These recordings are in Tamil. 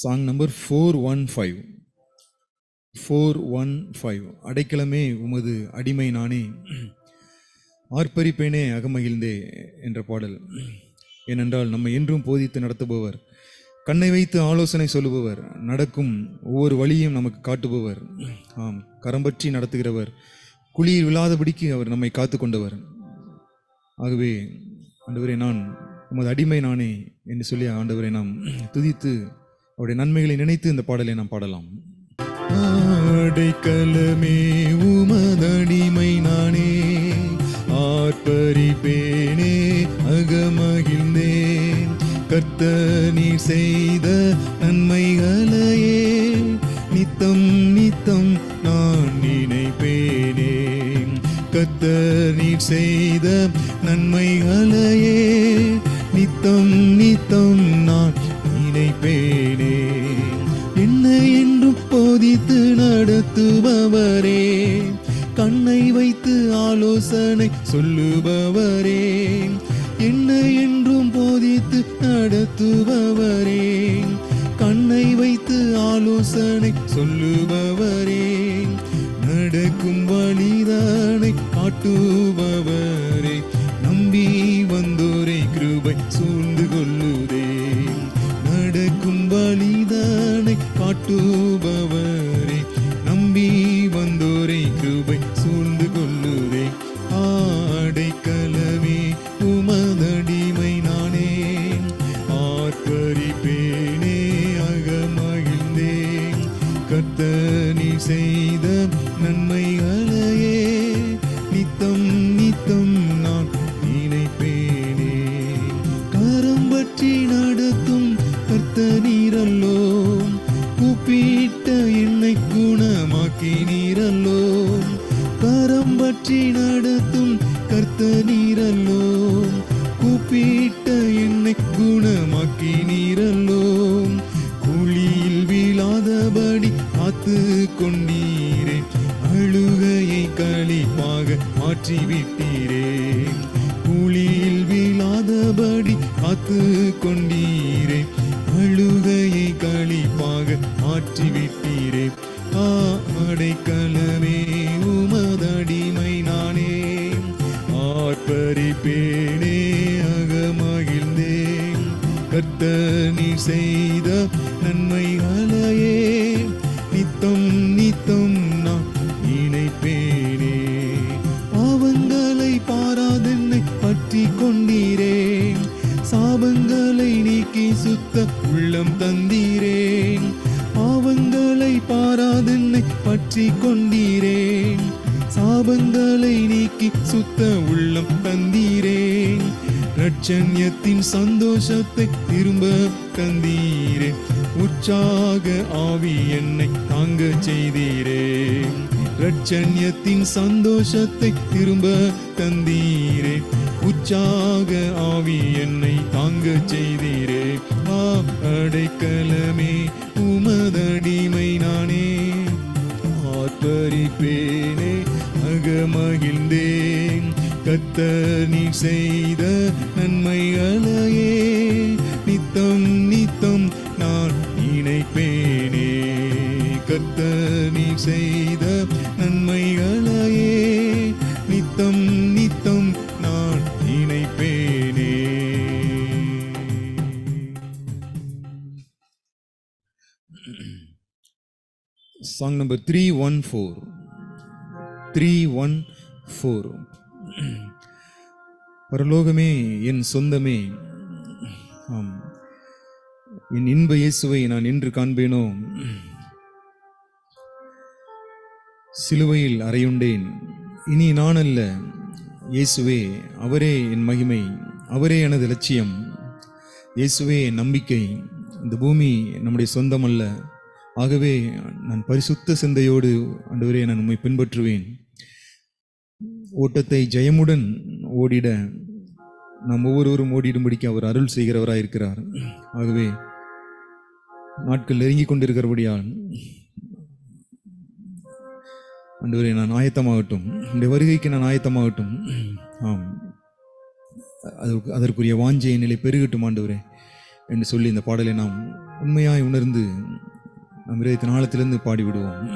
song number four one five four one five அடைக்கலமே உமது அடிமை நானே ஆர்ப்பரிப்பேனே அகமகிழ்ந்தே என்ற பாடல் ஏனென்றால் நம்மை என்றும் போதித்து நடத்துபவர் கண்ணை வைத்து ஆலோசனை சொல்லுபவர் நடக்கும் ஒவ்வொரு வழியும் நமக்கு காட்டுபவர் ஆம் கரம்பற்றி நடத்துகிறவர் குளிர் விழாதபடிக்கு அவர் நம்மை காத்து கொண்டவர் ஆகவே ஆண்டவரே நான் உமது அடிமை நானே என்று சொல்லி ஆண்டவரை நாம் துதித்து அவருடைய நன்மைகளை நினைத்து இந்த பாடலை நாம் பாடலாம் கலமே உமதடிமை நானே ஆர்ப்பரிப்பேனே அகமகிழ்ந்தேன் கர்த்த நீர் செய்த நன்மைகளையே நித்தம் நித்தம் நான் நினைப்பேனே கத்த நீர் செய்த நன்மைகளையே நித்தம் நித்தம் நான் நினைப்பேன் நடத்துபவரே கண்ணை வைத்து ஆலோசனை சொல்லுபவரே என்ன என்றும் போதித்து நடத்துபவரே கண்ணை வைத்து ஆலோசனை சொல்லுபவரே நடக்கும் வழிதானை காட்டுபவரே நம்பி வந்தோரை கிருபை சொல் இதயத்தின் சந்தோஷத்தை திரும்ப தந்தீரே உற்சாக ஆவி என்னை தாங்க செய்தீரே ஆ அடைக்கலமே உமதடிமை நானே ஆத்தரிப்பேனே அகமகிழ்ந்தேன் கத்த நீ செய்த நன்மை அழகே நித்தம் நித்தம் நான் இணைப்பேனே கத்த நீ செய்த song number three one four three one four பரலோகமே என் சொந்தமே ஆம் என் இன்ப இயேசுவை நான் என்று காண்பேனோ சிலுவையில் அறையுண்டேன் இனி நான் அல்ல இயேசுவே அவரே என் மகிமை அவரே எனது லட்சியம் இயேசுவே என் நம்பிக்கை இந்த பூமி நம்முடைய சொந்தமல்ல ஆகவே நான் பரிசுத்த சிந்தையோடு ஆண்டவரே நான் உண்மை பின்பற்றுவேன் ஓட்டத்தை ஜெயமுடன் ஓடிட நாம் ஒவ்வொருவரும் ஓடிடும்படிக்கு அவர் அருள் செய்கிறவராக இருக்கிறார் ஆகவே நாட்கள் நெருங்கி கொண்டிருக்கிறபடியால் அன்றுவரே நான் ஆயத்தமாகட்டும் இந்த வருகைக்கு நான் ஆயத்தமாகட்டும் ஆம் அதற்கு அதற்குரிய வாஞ்சிய நிலை பெருகட்டும் ஆண்டவரே என்று சொல்லி இந்த பாடலை நாம் உண்மையாய் உணர்ந்து நம்ம இருபத்தி நாலத்திலிருந்து பாடிவிடுவோம்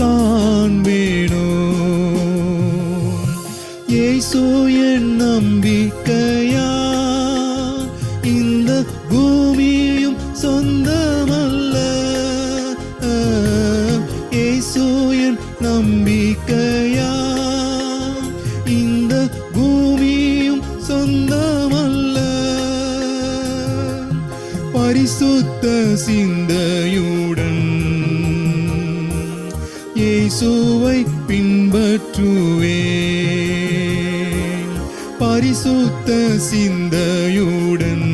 காண்பேனோ ஏசோ என் நம்பிக்கை சிந்தையுடன்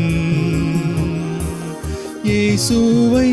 இயேசுவை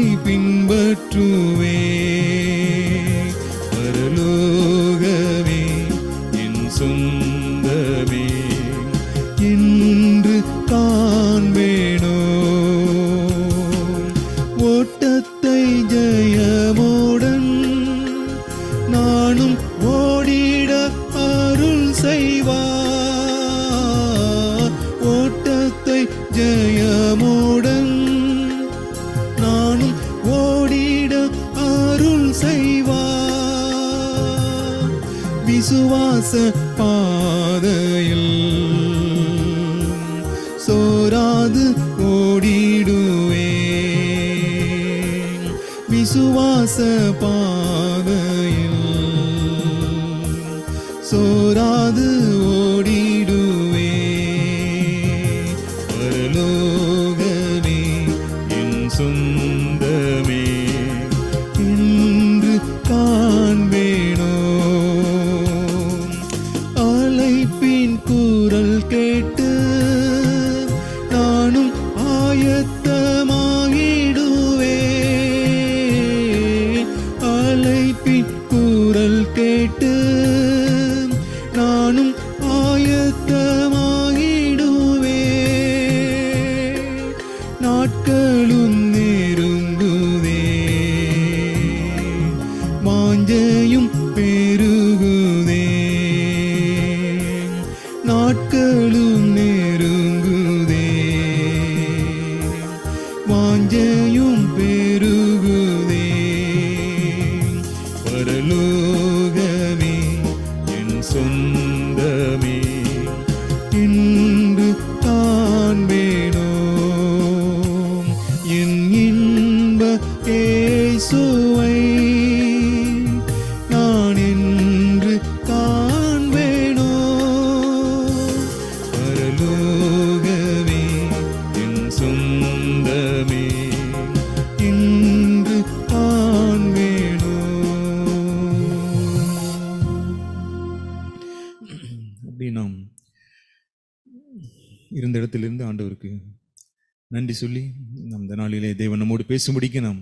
சொல்லி நம் இந்த நாளிலே தேவன் நம்மோடு பேசும்படிக்கு நாம்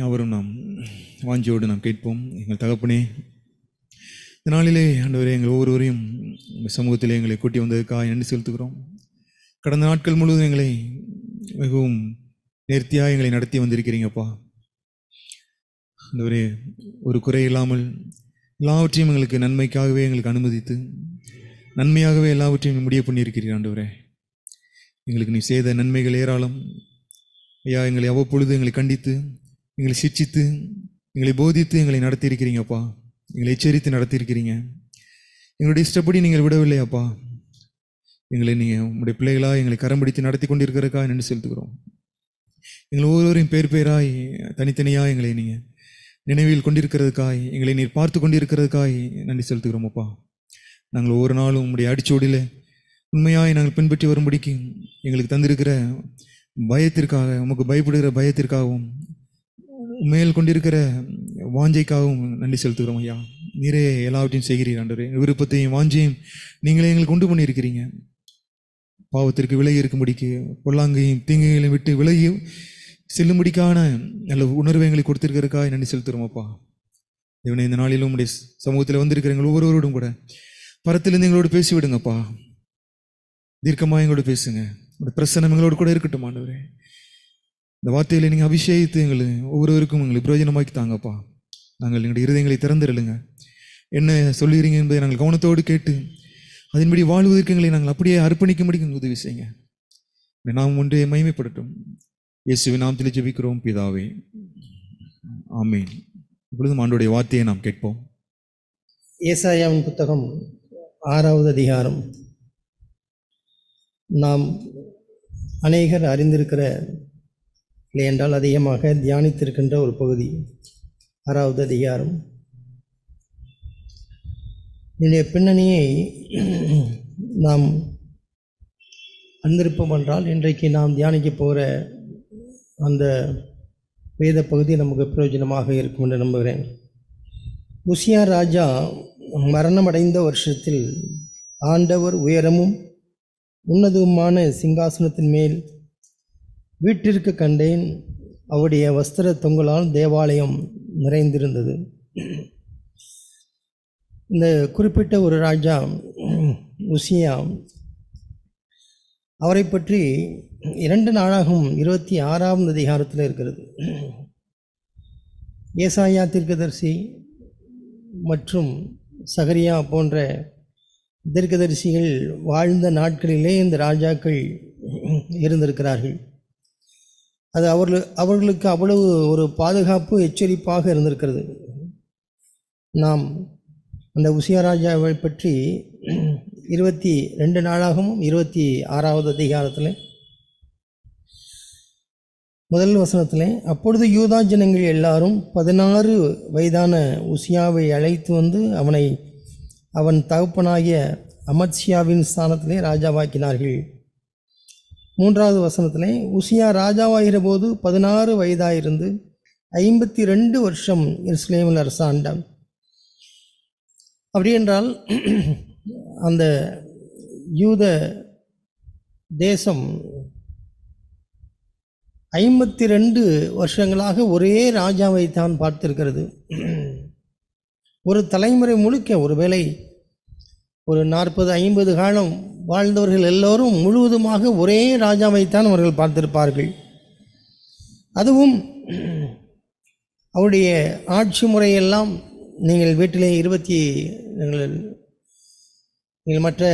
யாவரும் நாம் வாஞ்சியோடு நாம் கேட்போம் எங்கள் தகப்பனே இந்த நாளிலே ஆண்டவரே எங்கள் ஒவ்வொருவரையும் எங்கள் சமூகத்தில் எங்களை கூட்டி வந்ததுக்காக நன்றி செலுத்துகிறோம் கடந்த நாட்கள் முழுவதும் எங்களை மிகவும் நேர்த்தியாக எங்களை நடத்தி வந்திருக்கிறீங்கப்பா அந்தவரே ஒரு குறை இல்லாமல் எல்லாவற்றையும் எங்களுக்கு நன்மைக்காகவே எங்களுக்கு அனுமதித்து நன்மையாகவே எல்லாவற்றையும் முடிய பண்ணியிருக்கிறீர்கள் ஆண்டவரே எங்களுக்கு நீ செய்த நன்மைகள் ஏராளம் ஐயா எங்களை அவ்வப்பொழுது எங்களை கண்டித்து எங்களை சிக்ஷித்து எங்களை போதித்து எங்களை நடத்தியிருக்கிறீங்கப்பா எங்களை எச்சரித்து நடத்தியிருக்கிறீங்க எங்களுடைய இஷ்டப்படி நீங்கள் விடவில்லையாப்பா எங்களை நீங்கள் உங்களுடைய பிள்ளைகளாக எங்களை கரம் பிடித்து நடத்தி கொண்டிருக்கிறக்கா நின்று செலுத்துக்கிறோம் எங்களை ஒவ்வொருவரையும் பேர் பேராய் தனித்தனியாக எங்களை நீங்கள் நினைவில் கொண்டிருக்கிறதுக்காய் எங்களை நீர் பார்த்து கொண்டிருக்கிறதுக்காய் நன்றி செலுத்துகிறோம் அப்பா நாங்கள் ஒவ்வொரு நாளும் உங்களுடைய அடிச்சோடியில் உண்மையாய் நாங்கள் பின்பற்றி வரும்படிக்கு எங்களுக்கு தந்திருக்கிற பயத்திற்காக உமக்கு பயப்படுகிற பயத்திற்காகவும் மேல் கொண்டிருக்கிற வாஞ்சைக்காகவும் நன்றி செலுத்துகிறோம் ஐயா நீரே எல்லாவற்றையும் செய்கிறீர் ஆண்டவரே விருப்பத்தையும் வாஞ்சையும் நீங்களே எங்களுக்கு உண்டு பண்ணியிருக்கிறீங்க பாவத்திற்கு விலகி இருக்கும்படிக்கு பொல்லாங்கையும் தீங்குகளையும் விட்டு விலகி செல்லும்படிக்கான நல்ல உணர்வு எங்களுக்கு கொடுத்திருக்கிறதுக்காக நன்றி செலுத்துகிறோம் அப்பா இவனை இந்த நாளிலும் உடைய சமூகத்தில் வந்திருக்கிற ஒவ்வொருவரோடும் கூட பரத்திலிருந்து எங்களோடு பேசிவிடுங்கப்பா தீர்க்கமாக எங்களோட பேசுங்க ஒரு பிரசனம் எங்களோட கூட இருக்கட்டும் ஆண்டவரே இந்த வார்த்தையில் நீங்கள் அபிஷேகித்து எங்களை ஒவ்வொருவருக்கும் எங்களை பிரயோஜனமாக்கி தாங்கப்பா நாங்கள் எங்களுடைய இருதயங்களை திறந்துடலுங்க என்ன சொல்லுகிறீங்க என்பதை நாங்கள் கவனத்தோடு கேட்டு அதன்படி வாழ்வதற்கு எங்களை நாங்கள் அப்படியே அர்ப்பணிக்க முடியும் உதவி செய்யுங்க நாம் ஒன்றே மகிமைப்படட்டும் இயேசுவை நாம் தெளி ஜெபிக்கிறோம் பிதாவே ஆமீன் இப்பொழுதும் ஆண்டோடைய வார்த்தையை நாம் கேட்போம் ஏசாயாவின் புத்தகம் ஆறாவது அதிகாரம் நாம் அநேகர் அறிந்திருக்கிற இல்லையென்றால் அதிகமாக தியானித்திருக்கின்ற ஒரு பகுதி ஆறாவது அதிகாரம் இதனுடைய பின்னணியை நாம் அறிந்திருப்போம் என்றால் இன்றைக்கு நாம் தியானிக்க போகிற அந்த வேத பகுதி நமக்கு பிரயோஜனமாக இருக்கும் என்று நம்புகிறேன் உசியா ராஜா மரணமடைந்த வருஷத்தில் ஆண்டவர் உயரமும் உன்னதுமான சிங்காசனத்தின் மேல் வீட்டிற்கு கண்டேன் அவருடைய வஸ்திர தொங்கலால் தேவாலயம் நிறைந்திருந்தது இந்த குறிப்பிட்ட ஒரு ராஜா உசியா அவரை பற்றி இரண்டு நாளாகவும் இருபத்தி ஆறாம் அதிகாரத்தில் இருக்கிறது ஏசாயா தீர்க்கதர்சி மற்றும் சகரியா போன்ற தீர்க்கதரிசிகள் வாழ்ந்த நாட்களிலே இந்த ராஜாக்கள் இருந்திருக்கிறார்கள் அது அவர்கள் அவர்களுக்கு அவ்வளவு ஒரு பாதுகாப்பு எச்சரிப்பாக இருந்திருக்கிறது நாம் அந்த உசியராஜாவை பற்றி இருபத்தி ரெண்டு நாளாகவும் இருபத்தி ஆறாவது அதிகாரத்தில் முதல் வசனத்தில் அப்பொழுது யூதா ஜனங்கள் எல்லாரும் பதினாறு வயதான உசியாவை அழைத்து வந்து அவனை அவன் தகப்பனாகிய அமத்சியாவின் ஸ்தானத்திலே ராஜாவாக்கினார்கள் மூன்றாவது வசனத்திலே உசியா ராஜாவாகிற போது பதினாறு வயதாயிருந்து ஐம்பத்தி ரெண்டு வருஷம் இஸ்லேமில் அரசாண்டான் அப்படி என்றால் அந்த யூத தேசம் ஐம்பத்தி ரெண்டு வருஷங்களாக ஒரே ராஜாவை தான் பார்த்திருக்கிறது ஒரு தலைமுறை முழுக்க ஒருவேளை ஒரு நாற்பது ஐம்பது காலம் வாழ்ந்தவர்கள் எல்லோரும் முழுவதுமாக ஒரே ராஜாவைத்தான் அவர்கள் பார்த்திருப்பார்கள் அதுவும் அவருடைய ஆட்சி முறையெல்லாம் நீங்கள் வீட்டிலே இருபத்தி நீங்கள் நீங்கள் மற்ற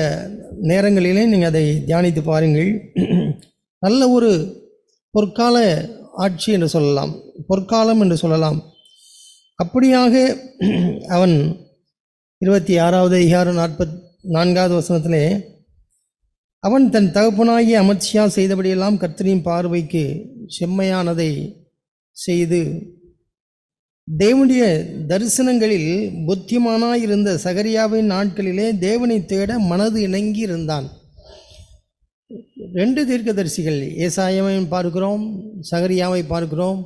நேரங்களிலே நீங்கள் அதை தியானித்து பாருங்கள் நல்ல ஒரு பொற்கால ஆட்சி என்று சொல்லலாம் பொற்காலம் என்று சொல்லலாம் அப்படியாக அவன் இருபத்தி ஆறாவது அதிகாரம் நாற்பத் நான்காவது வசனத்திலே அவன் தன் தகப்பனாகிய அமர்ச்சியா செய்தபடியெல்லாம் கர்த்தரின் பார்வைக்கு செம்மையானதை செய்து தேவனுடைய தரிசனங்களில் புத்திமானாயிருந்த சகரியாவின் நாட்களிலே தேவனை தேட மனது இணங்கி இருந்தான் ரெண்டு தீர்க்கதரிசிகள் ஏசாயமை பார்க்கிறோம் சகரியாவை பார்க்கிறோம்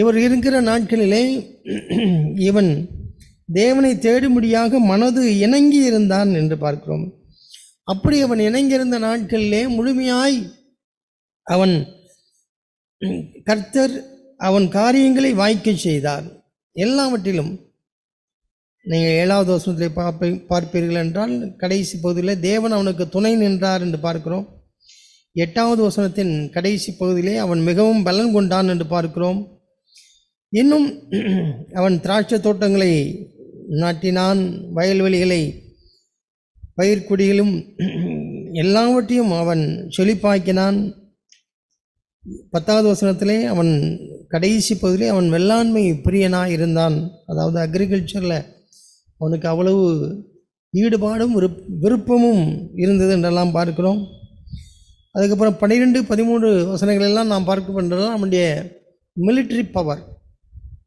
இவர் இருக்கிற நாட்களிலே இவன் தேவனை தேடும்படியாக மனது இணங்கி இருந்தான் என்று பார்க்கிறோம் அப்படி அவன் இணங்கியிருந்த நாட்களிலே முழுமையாய் அவன் கர்த்தர் அவன் காரியங்களை வாய்க்க செய்தார் எல்லாவற்றிலும் நீங்கள் ஏழாவது வருஷத்தில் பார்ப்பை பார்ப்பீர்கள் என்றால் கடைசி பகுதியில் தேவன் அவனுக்கு துணை நின்றார் என்று பார்க்கிறோம் எட்டாவது வசனத்தின் கடைசி பகுதியிலே அவன் மிகவும் பலன் கொண்டான் என்று பார்க்கிறோம் இன்னும் அவன் திராட்சை தோட்டங்களை நாட்டினான் வயல்வெளிகளை பயிர்குடிகளும் எல்லாவற்றையும் அவன் செழிப்பாக்கினான் பத்தாவது வசனத்திலே அவன் கடைசி பகுதியிலே அவன் வெள்ளாண்மை பிரியனாக இருந்தான் அதாவது அக்ரிகல்ச்சரில் அவனுக்கு அவ்வளவு ஈடுபாடும் விருப்பமும் இருந்தது என்றெல்லாம் பார்க்கிறோம் அதுக்கப்புறம் பன்னிரெண்டு பதிமூணு வசனங்களெல்லாம் நாம் பார்க்க பண்ணுறதெல்லாம் அவனுடைய மிலிட்ரி பவர்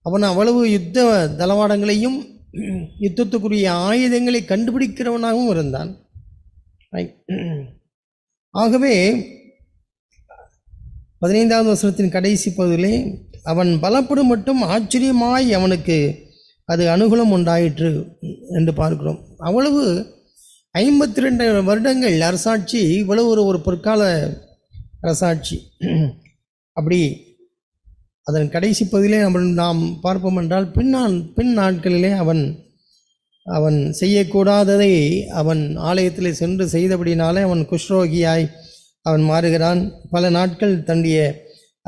அவன் அவ்வளவு யுத்த தளவாடங்களையும் யுத்தத்துக்குரிய ஆயுதங்களை கண்டுபிடிக்கிறவனாகவும் இருந்தான் ஆகவே பதினைந்தாவது வருஷத்தின் கடைசி பகுதியிலே அவன் பலப்படும் மட்டும் ஆச்சரியமாய் அவனுக்கு அது அனுகூலம் உண்டாயிற்று என்று பார்க்கிறோம் அவ்வளவு ஐம்பத்தி ரெண்டு வருடங்கள் அரசாட்சி இவ்வளவு ஒரு ஒரு பொற்கால அரசாட்சி அப்படி அதன் கடைசி பகுதியிலே நம்ம நாம் பார்ப்போம் என்றால் பின்னான் பின் நாட்களிலே அவன் அவன் செய்யக்கூடாததை அவன் ஆலயத்தில் சென்று செய்தபடினாலே அவன் குஷ்ரோகியாய் அவன் மாறுகிறான் பல நாட்கள் தண்டிய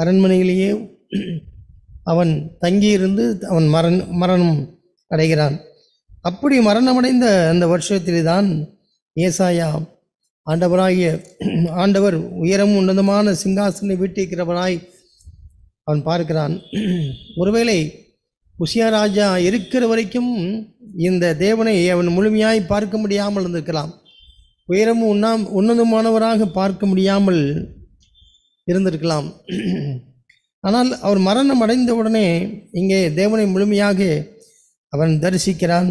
அரண்மனையிலேயே அவன் தங்கியிருந்து அவன் மரண் மரணம் அடைகிறான் அப்படி மரணமடைந்த அந்த வருஷத்திலே தான் ஏசாயா ஆண்டவராகிய ஆண்டவர் உயரம் உன்னதமான சிங்காசனை வீட்டிருக்கிறவனாய் அவன் பார்க்கிறான் ஒருவேளை உஷியாராஜா இருக்கிற வரைக்கும் இந்த தேவனை அவன் முழுமையாய் பார்க்க முடியாமல் இருந்திருக்கலாம் உயரமும் உண்ணாம் உன்னதமானவராக பார்க்க முடியாமல் இருந்திருக்கலாம் ஆனால் அவர் மரணம் அடைந்தவுடனே இங்கே தேவனை முழுமையாக அவன் தரிசிக்கிறான்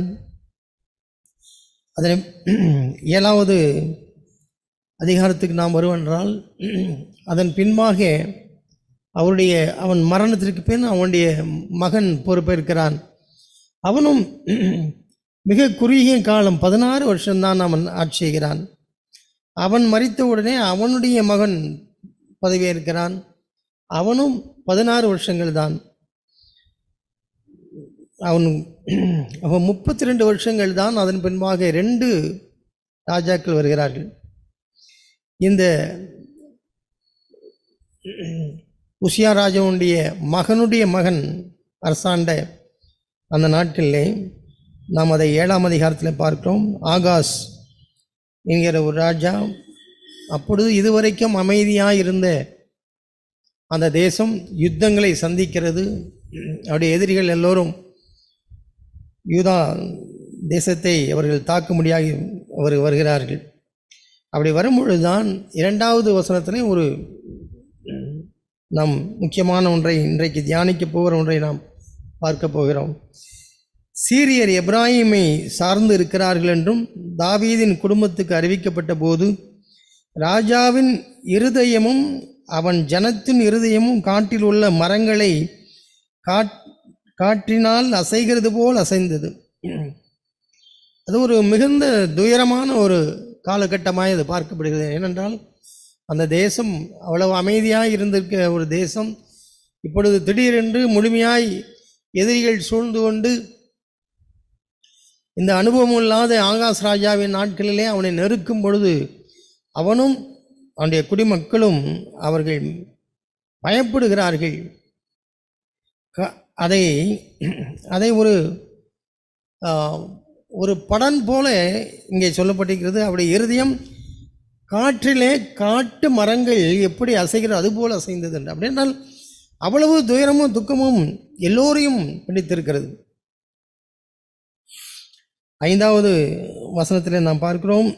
அதனை ஏழாவது அதிகாரத்துக்கு நாம் வருவென்றால் அதன் பின்பாக அவருடைய அவன் மரணத்திற்கு பின் அவனுடைய மகன் பொறுப்பேற்கிறான் அவனும் மிக குறுகிய காலம் பதினாறு வருஷம்தான் அவன் ஆட்சி செய்கிறான் அவன் மறித்த உடனே அவனுடைய மகன் பதவியேற்கிறான் அவனும் பதினாறு வருஷங்கள் தான் அவன் அவன் முப்பத்தி ரெண்டு வருஷங்கள் தான் அதன் பின்பாக ரெண்டு ராஜாக்கள் வருகிறார்கள் இந்த உஷியாராஜனுடைய மகனுடைய மகன் அரசாண்ட அந்த நாட்டிலே நாம் அதை ஏழாம் அதிகாரத்தில் பார்க்கிறோம் ஆகாஷ் என்கிற ஒரு ராஜா அப்பொழுது இதுவரைக்கும் அமைதியாக இருந்த அந்த தேசம் யுத்தங்களை சந்திக்கிறது அவருடைய எதிரிகள் எல்லோரும் யூதா தேசத்தை அவர்கள் முடியாக அவர் வருகிறார்கள் அப்படி வரும்பொழுது தான் இரண்டாவது வசனத்திலையும் ஒரு நாம் முக்கியமான ஒன்றை இன்றைக்கு தியானிக்க போகிற ஒன்றை நாம் பார்க்க போகிறோம் சீரியர் எப்ராஹிமை சார்ந்து இருக்கிறார்கள் என்றும் தாவீதின் குடும்பத்துக்கு அறிவிக்கப்பட்ட போது ராஜாவின் இருதயமும் அவன் ஜனத்தின் இருதயமும் காட்டில் உள்ள மரங்களை காட் காற்றினால் அசைகிறது போல் அசைந்தது அது ஒரு மிகுந்த துயரமான ஒரு காலகட்டமாக அது பார்க்கப்படுகிறது ஏனென்றால் அந்த தேசம் அவ்வளவு அமைதியாக இருந்திருக்க ஒரு தேசம் இப்பொழுது திடீரென்று முழுமையாய் எதிரிகள் சூழ்ந்து கொண்டு இந்த அனுபவம் இல்லாத ஆகாஷ் ராஜாவின் நாட்களிலே அவனை நெருக்கும் பொழுது அவனும் அவனுடைய குடிமக்களும் அவர்கள் பயப்படுகிறார்கள் அதை அதை ஒரு ஒரு படம் போல இங்கே சொல்லப்பட்டிருக்கிறது அவருடைய இருதயம் காற்றிலே காட்டு மரங்கள் எப்படி அசைகிறோம் அதுபோல் அசைந்தது என்று அப்படின்னால் அவ்வளவு துயரமும் துக்கமும் எல்லோரையும் பிடித்திருக்கிறது ஐந்தாவது வசனத்தில் நாம் பார்க்கிறோம்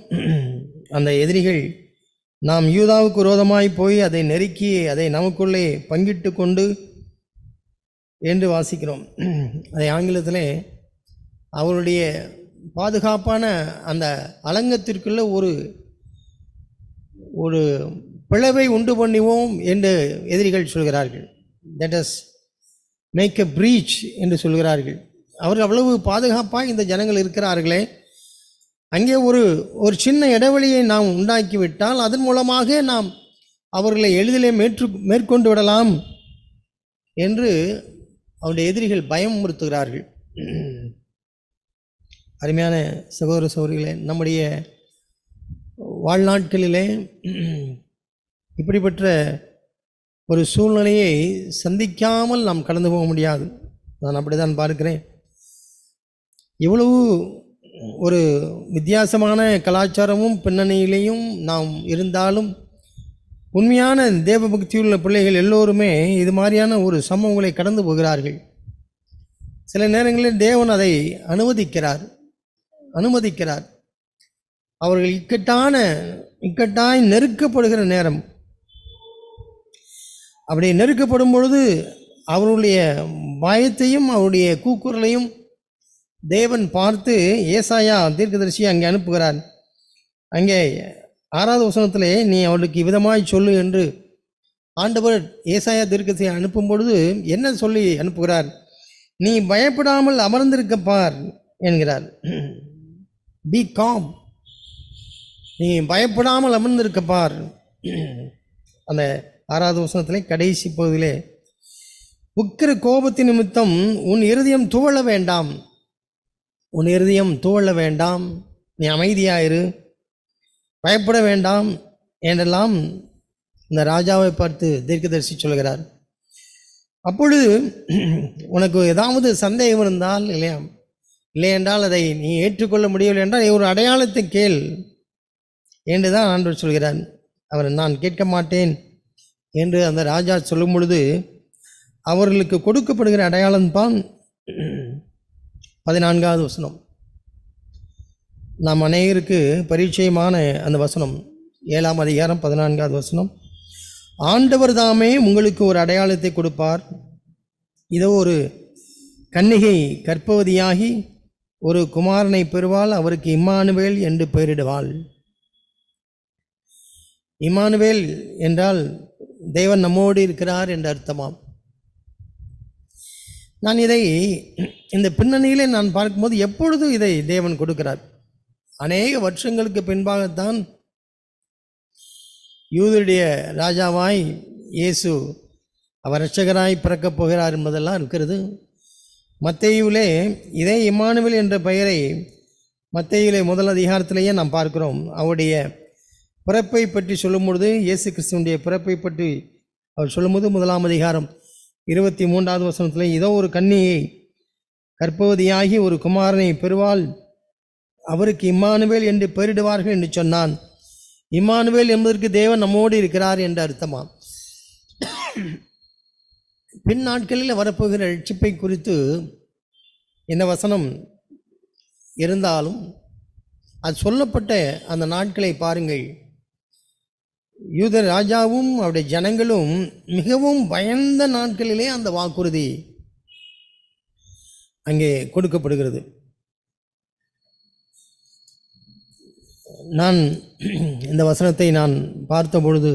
அந்த எதிரிகள் நாம் யூதாவுக்கு விரோதமாய் போய் அதை நெருக்கி அதை நமக்குள்ளே பங்கிட்டு கொண்டு என்று வாசிக்கிறோம் அதை ஆங்கிலத்தில் அவருடைய பாதுகாப்பான அந்த அலங்கத்திற்குள்ள ஒரு ஒரு பிளவை உண்டு பண்ணுவோம் என்று எதிரிகள் சொல்கிறார்கள் that is make a breach என்று சொல்கிறார்கள் அவர்கள் அவ்வளவு பாதுகாப்பாக இந்த ஜனங்கள் இருக்கிறார்களே அங்கே ஒரு ஒரு சின்ன இடைவெளியை நாம் உண்டாக்கிவிட்டால் அதன் மூலமாக நாம் அவர்களை எளிதிலே மேற்று மேற்கொண்டு விடலாம் என்று அவருடைய எதிரிகள் பயமுறுத்துகிறார்கள் அருமையான சகோதர சகோதரிகளே நம்முடைய வாழ்நாட்களிலே இப்படிப்பட்ட ஒரு சூழ்நிலையை சந்திக்காமல் நாம் கடந்து போக முடியாது நான் அப்படி தான் பார்க்கிறேன் இவ்வளவு ஒரு வித்தியாசமான கலாச்சாரமும் பின்னணியிலையும் நாம் இருந்தாலும் உண்மையான தேவபக்தியுள்ள பிள்ளைகள் எல்லோருமே இது மாதிரியான ஒரு சம்பவங்களை கடந்து போகிறார்கள் சில நேரங்களில் தேவன் அதை அனுமதிக்கிறார் அனுமதிக்கிறார் அவர்கள் இக்கட்டான இக்கட்டாய் நெருக்கப்படுகிற நேரம் அப்படி நெருக்கப்படும் பொழுது அவருடைய பயத்தையும் அவருடைய கூக்குரலையும் தேவன் பார்த்து ஏசாயா தீர்க்கதரிசியை அங்கே அனுப்புகிறார் அங்கே ஆறாவது வசனத்திலே நீ அவளுக்கு விதமாய் சொல்லு என்று ஆண்டவர் ஏசாயா தீர்க்கத்தை அனுப்பும் பொழுது என்ன சொல்லி அனுப்புகிறார் நீ பயப்படாமல் அமர்ந்திருக்க பார் என்கிறார் பி காம் நீ பயப்படாமல் அமர்ந்திருக்க பார் அந்த ஆறாவது வசனத்திலே கடைசி பகுதியிலே உக்கிர கோபத்தின் நிமித்தம் உன் இருதயம் துவள வேண்டாம் உன் இருதயம் துவள வேண்டாம் நீ அமைதியாயிரு பயப்பட வேண்டாம் என்றெல்லாம் இந்த ராஜாவை பார்த்து தீர்க்கதரிசி சொல்கிறார் அப்பொழுது உனக்கு ஏதாவது சந்தேகம் இருந்தால் இல்லையா இல்லை என்றால் அதை நீ ஏற்றுக்கொள்ள முடியவில்லை என்றால் ஒரு அடையாளத்தை கேள் என்று தான் ஆண்டவர் சொல்கிறார் அவர் நான் கேட்க மாட்டேன் என்று அந்த ராஜா சொல்லும் பொழுது அவர்களுக்கு கொடுக்கப்படுகிற அடையாளம் தான் பதினான்காவது வசனம் நாம் அநேகருக்கு பரிச்சயமான அந்த வசனம் ஏழாம் அதிகாரம் பதினான்காவது வசனம் ஆண்டவர் தாமே உங்களுக்கு ஒரு அடையாளத்தை கொடுப்பார் இதோ ஒரு கன்னிகை கற்பவதியாகி ஒரு குமாரனை பெறுவாள் அவருக்கு இம்மானுவேல் என்று பெயரிடுவாள் இமானுவேல் என்றால் தேவன் நம்மோடு இருக்கிறார் என்று அர்த்தமாம் நான் இதை இந்த பின்னணியிலே நான் பார்க்கும்போது எப்பொழுதும் இதை தேவன் கொடுக்கிறார் அநேக வருஷங்களுக்கு பின்பாகத்தான் யூதருடைய ராஜாவாய் இயேசு அவர் ரட்சகராய் பிறக்கப் போகிறார் என்பதெல்லாம் இருக்கிறது மத்தையுலே இதே இமானுவேல் என்ற பெயரை மத்தையிலே முதல் அதிகாரத்திலேயே நாம் பார்க்கிறோம் அவருடைய பிறப்பை பற்றி பொழுது இயேசு கிறிஸ்துவனுடைய பிறப்பை பற்றி அவர் சொல்லும்போது முதலாம் அதிகாரம் இருபத்தி மூன்றாவது வசனத்தில் இதோ ஒரு கன்னியை கற்பவதியாகி ஒரு குமாரனை பெறுவாள் அவருக்கு இம்மானுவேல் என்று பெயரிடுவார்கள் என்று சொன்னான் இம்மானுவேல் என்பதற்கு தேவன் நம்மோடு இருக்கிறார் என்று அர்த்தமாம் பின் நாட்களில் வரப்போகிற எழுச்சிப்பை குறித்து இந்த வசனம் இருந்தாலும் அது சொல்லப்பட்ட அந்த நாட்களை பாருங்கள் யூத ராஜாவும் அவருடைய ஜனங்களும் மிகவும் பயந்த நாட்களிலே அந்த வாக்குறுதி அங்கே கொடுக்கப்படுகிறது நான் இந்த வசனத்தை நான் பார்த்த பொழுது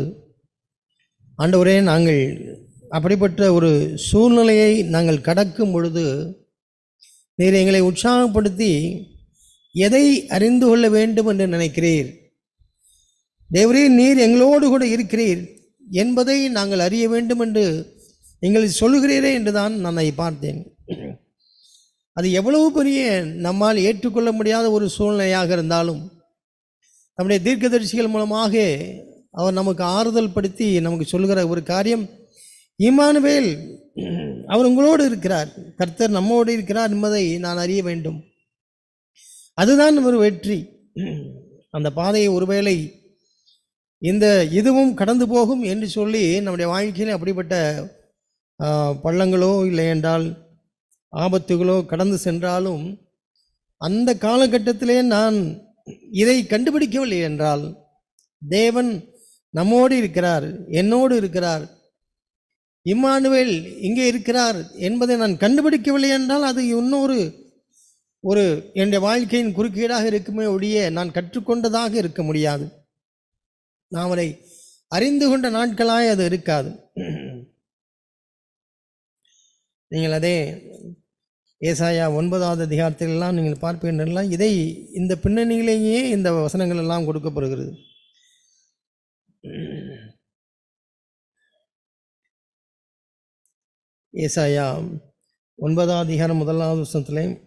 ஆண்டவரே நாங்கள் அப்படிப்பட்ட ஒரு சூழ்நிலையை நாங்கள் கடக்கும் பொழுது நீர் எங்களை உற்சாகப்படுத்தி எதை அறிந்து கொள்ள வேண்டும் என்று நினைக்கிறீர் தேவரே நீர் எங்களோடு கூட இருக்கிறீர் என்பதை நாங்கள் அறிய வேண்டும் என்று நீங்கள் சொல்லுகிறீரே என்று தான் நான் அதை பார்த்தேன் அது எவ்வளவு பெரிய நம்மால் ஏற்றுக்கொள்ள முடியாத ஒரு சூழ்நிலையாக இருந்தாலும் நம்முடைய தீர்க்கதரிசிகள் மூலமாக அவர் நமக்கு ஆறுதல் படுத்தி நமக்கு சொல்கிற ஒரு காரியம் இமானுவேல் அவர் உங்களோடு இருக்கிறார் கர்த்தர் நம்மோடு இருக்கிறார் என்பதை நான் அறிய வேண்டும் அதுதான் ஒரு வெற்றி அந்த பாதையை ஒருவேளை இந்த இதுவும் கடந்து போகும் என்று சொல்லி நம்முடைய வாழ்க்கையில் அப்படிப்பட்ட பள்ளங்களோ இல்லை என்றால் ஆபத்துகளோ கடந்து சென்றாலும் அந்த காலகட்டத்திலே நான் இதை கண்டுபிடிக்கவில்லை என்றால் தேவன் நம்மோடு இருக்கிறார் என்னோடு இருக்கிறார் இம்மானுவேல் இங்கே இருக்கிறார் என்பதை நான் கண்டுபிடிக்கவில்லை என்றால் அது இன்னொரு ஒரு என்னுடைய வாழ்க்கையின் குறுக்கீடாக இருக்குமே ஒழிய நான் கற்றுக்கொண்டதாக இருக்க முடியாது நாம் அதை அறிந்து கொண்ட நாட்களாய் அது இருக்காது நீங்கள் அதே ஏசாயா ஒன்பதாவது அதிகாரத்திலெல்லாம் நீங்கள் பார்ப்பீங்கன்னா இதை இந்த பின்னணியிலேயே இந்த வசனங்கள் எல்லாம் கொடுக்கப்படுகிறது ஏசாயா ஒன்பதாம் அதிகாரம் முதலாவது வருஷத்துலேயும்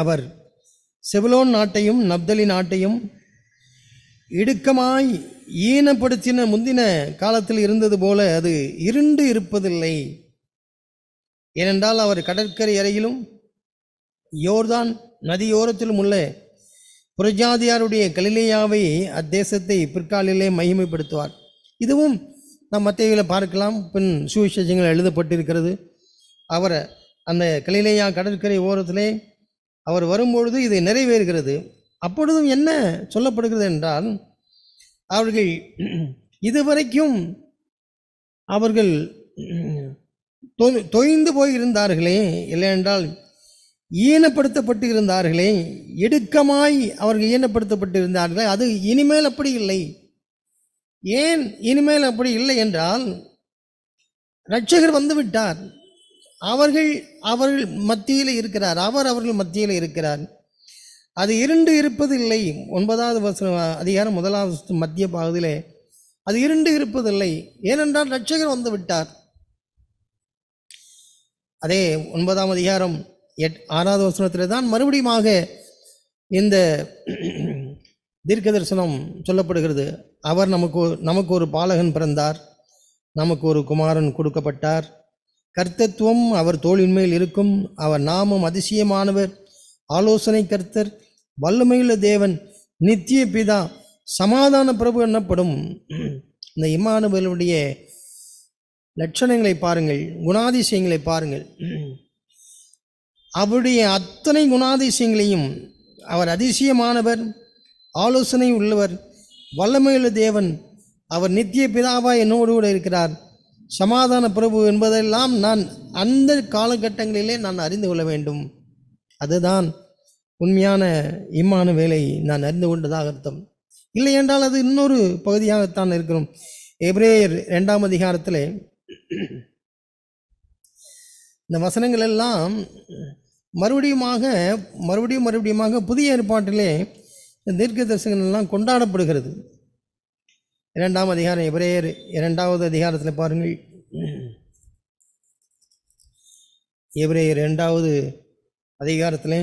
அவர் செபுலோன் நாட்டையும் நப்தலி நாட்டையும் இடுக்கமாய் ஈனப்படுத்தின முந்தின காலத்தில் இருந்தது போல அது இருண்டு இருப்பதில்லை ஏனென்றால் அவர் கடற்கரை அறையிலும் யோர்தான் நதியோரத்திலும் உள்ள புரஜாதியாருடைய கலிலேயாவை அத்தேசத்தை பிற்காலிலே மகிமைப்படுத்துவார் இதுவும் நாம் மத்தியில் பார்க்கலாம் பின் சுவிசேஷங்கள் எழுதப்பட்டிருக்கிறது அவர் அந்த கலிலேயா கடற்கரை ஓரத்திலே அவர் வரும்பொழுது இது நிறைவேறுகிறது அப்பொழுதும் என்ன சொல்லப்படுகிறது என்றால் அவர்கள் இதுவரைக்கும் அவர்கள் தொய்ந்து போயிருந்தார்களே இல்லையென்றால் ஈனப்படுத்தப்பட்டு இருந்தார்களே இடுக்கமாய் அவர்கள் இருந்தார்கள் அது இனிமேல் அப்படி இல்லை ஏன் இனிமேல் அப்படி இல்லை என்றால் ரட்சகர் வந்துவிட்டார் அவர்கள் அவர்கள் மத்தியில் இருக்கிறார் அவர் அவர்கள் மத்தியில் இருக்கிறார் அது இருண்டு இருப்பது இல்லை ஒன்பதாவது வசன அதிகாரம் முதலாவது மத்திய பாகத்திலே அது இருண்டு இருப்பதில்லை ஏனென்றால் ரட்சகர் வந்து விட்டார் அதே ஒன்பதாம் அதிகாரம் எட் ஆறாவது வசனத்தில் தான் மறுபடியுமாக இந்த தீர்க்க தரிசனம் சொல்லப்படுகிறது அவர் நமக்கு நமக்கு ஒரு பாலகன் பிறந்தார் நமக்கு ஒரு குமாரன் கொடுக்கப்பட்டார் கர்த்தத்துவம் அவர் தோளின்மையில் இருக்கும் அவர் நாமும் அதிசயமானவர் ஆலோசனை கர்த்தர் வல்லமையுள்ள தேவன் நித்திய பிதா சமாதான பிரபு என்னப்படும் இந்த இமானுவலுடைய லட்சணங்களை பாருங்கள் குணாதிசயங்களை பாருங்கள் அவருடைய அத்தனை குணாதிசயங்களையும் அவர் அதிசயமானவர் ஆலோசனை உள்ளவர் வல்லமையுள்ள தேவன் அவர் நித்திய பிதாவா என்னோடு கூட இருக்கிறார் சமாதான பிரபு என்பதெல்லாம் நான் அந்த காலகட்டங்களிலே நான் அறிந்து கொள்ள வேண்டும் அதுதான் உண்மையான இம்மான வேலை நான் அறிந்து கொண்டதாக அர்த்தம் இல்லை என்றால் அது இன்னொரு பகுதியாகத்தான் இருக்கிறோம் எப்ரேயர் இரண்டாம் அதிகாரத்தில் இந்த வசனங்கள் எல்லாம் மறுபடியுமாக மறுபடியும் மறுபடியுமாக புதிய ஏற்பாட்டிலே தீர்க்க தரிசனங்கள் எல்லாம் கொண்டாடப்படுகிறது இரண்டாம் அதிகாரம் எப்ரேயர் இரண்டாவது அதிகாரத்தில் பாருங்கள் எப்ரேயர் இரண்டாவது அதிகாரத்தில்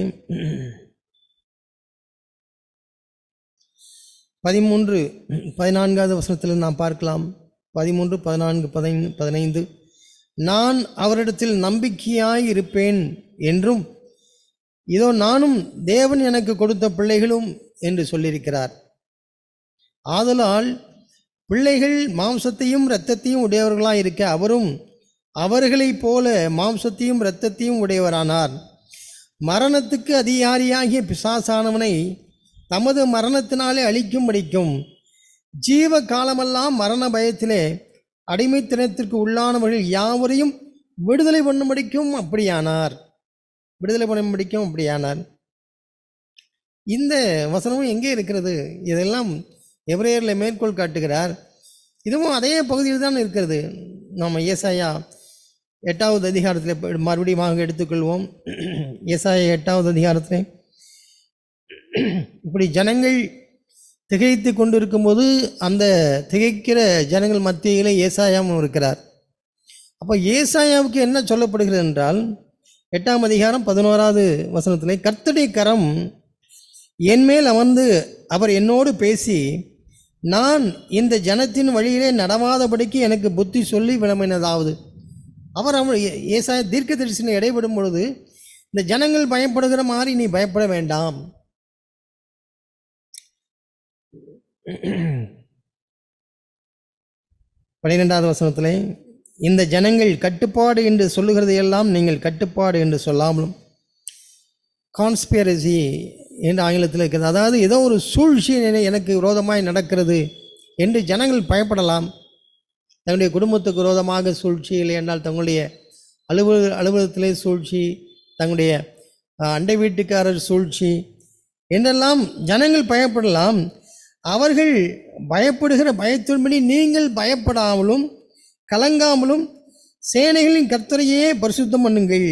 பதிமூன்று பதினான்காவது வசனத்தில் நாம் பார்க்கலாம் பதிமூன்று பதினான்கு பதினை பதினைந்து நான் அவரிடத்தில் நம்பிக்கையாய் இருப்பேன் என்றும் இதோ நானும் தேவன் எனக்கு கொடுத்த பிள்ளைகளும் என்று சொல்லியிருக்கிறார் ஆதலால் பிள்ளைகள் மாம்சத்தையும் இரத்தத்தையும் உடையவர்களாக இருக்க அவரும் அவர்களைப் போல மாம்சத்தையும் இரத்தத்தையும் உடையவரானார் மரணத்துக்கு அதிகாரியாகிய பிசாசானவனை தமது மரணத்தினாலே அழிக்கும் படிக்கும் ஜீவ காலமெல்லாம் மரண பயத்திலே அடிமைத்தனத்திற்கு உள்ளானவர்கள் யாவரையும் விடுதலை பண்ணும் படிக்கும் அப்படியானார் விடுதலை படிக்கும் அப்படியானார் இந்த வசனமும் எங்கே இருக்கிறது இதெல்லாம் எவரேரில் மேற்கோள் காட்டுகிறார் இதுவும் அதே பகுதியில் தான் இருக்கிறது நாம் ஏசாயா எட்டாவது அதிகாரத்தில் மறுபடியும் எடுத்துக்கொள்வோம் ஏசாயா எட்டாவது அதிகாரத்தில் இப்படி ஜனங்கள் திகைத்து கொண்டு இருக்கும்போது அந்த திகைக்கிற ஜனங்கள் மத்தியிலே ஏசாயாவும் இருக்கிறார் அப்போ ஏசாயாவுக்கு என்ன சொல்லப்படுகிறது என்றால் எட்டாம் அதிகாரம் பதினோராவது வசனத்தில் கர்த்தடைய கரம் என்மேல் அமர்ந்து அவர் என்னோடு பேசி நான் இந்த ஜனத்தின் வழியிலே நடவாதபடிக்கு எனக்கு புத்தி சொல்லி விளம்பினதாவது அவர் அவர் ஏசாய தீர்க்க தரிசனம் இடைபடும் பொழுது இந்த ஜனங்கள் பயப்படுகிற மாதிரி நீ பயப்பட வேண்டாம் பனிரெண்டாவது வசனத்தில் இந்த ஜனங்கள் கட்டுப்பாடு என்று சொல்லுகிறது எல்லாம் நீங்கள் கட்டுப்பாடு என்று சொல்லாமலும் கான்ஸ்பியரசி என்று ஆங்கிலத்தில் இருக்கிறது அதாவது ஏதோ ஒரு சூழ்ச்சி எனக்கு விரோதமாய் நடக்கிறது என்று ஜனங்கள் பயப்படலாம் தங்களுடைய குடும்பத்துக்கு விரோதமாக சூழ்ச்சி இல்லை என்றால் தங்களுடைய அலுவலக அலுவலகத்திலே சூழ்ச்சி தங்களுடைய அண்டை வீட்டுக்காரர் சூழ்ச்சி என்றெல்லாம் ஜனங்கள் பயப்படலாம் அவர்கள் பயப்படுகிற பயத்தின்படி நீங்கள் பயப்படாமலும் கலங்காமலும் சேனைகளின் கத்தரையே பரிசுத்தம் பண்ணுங்கள்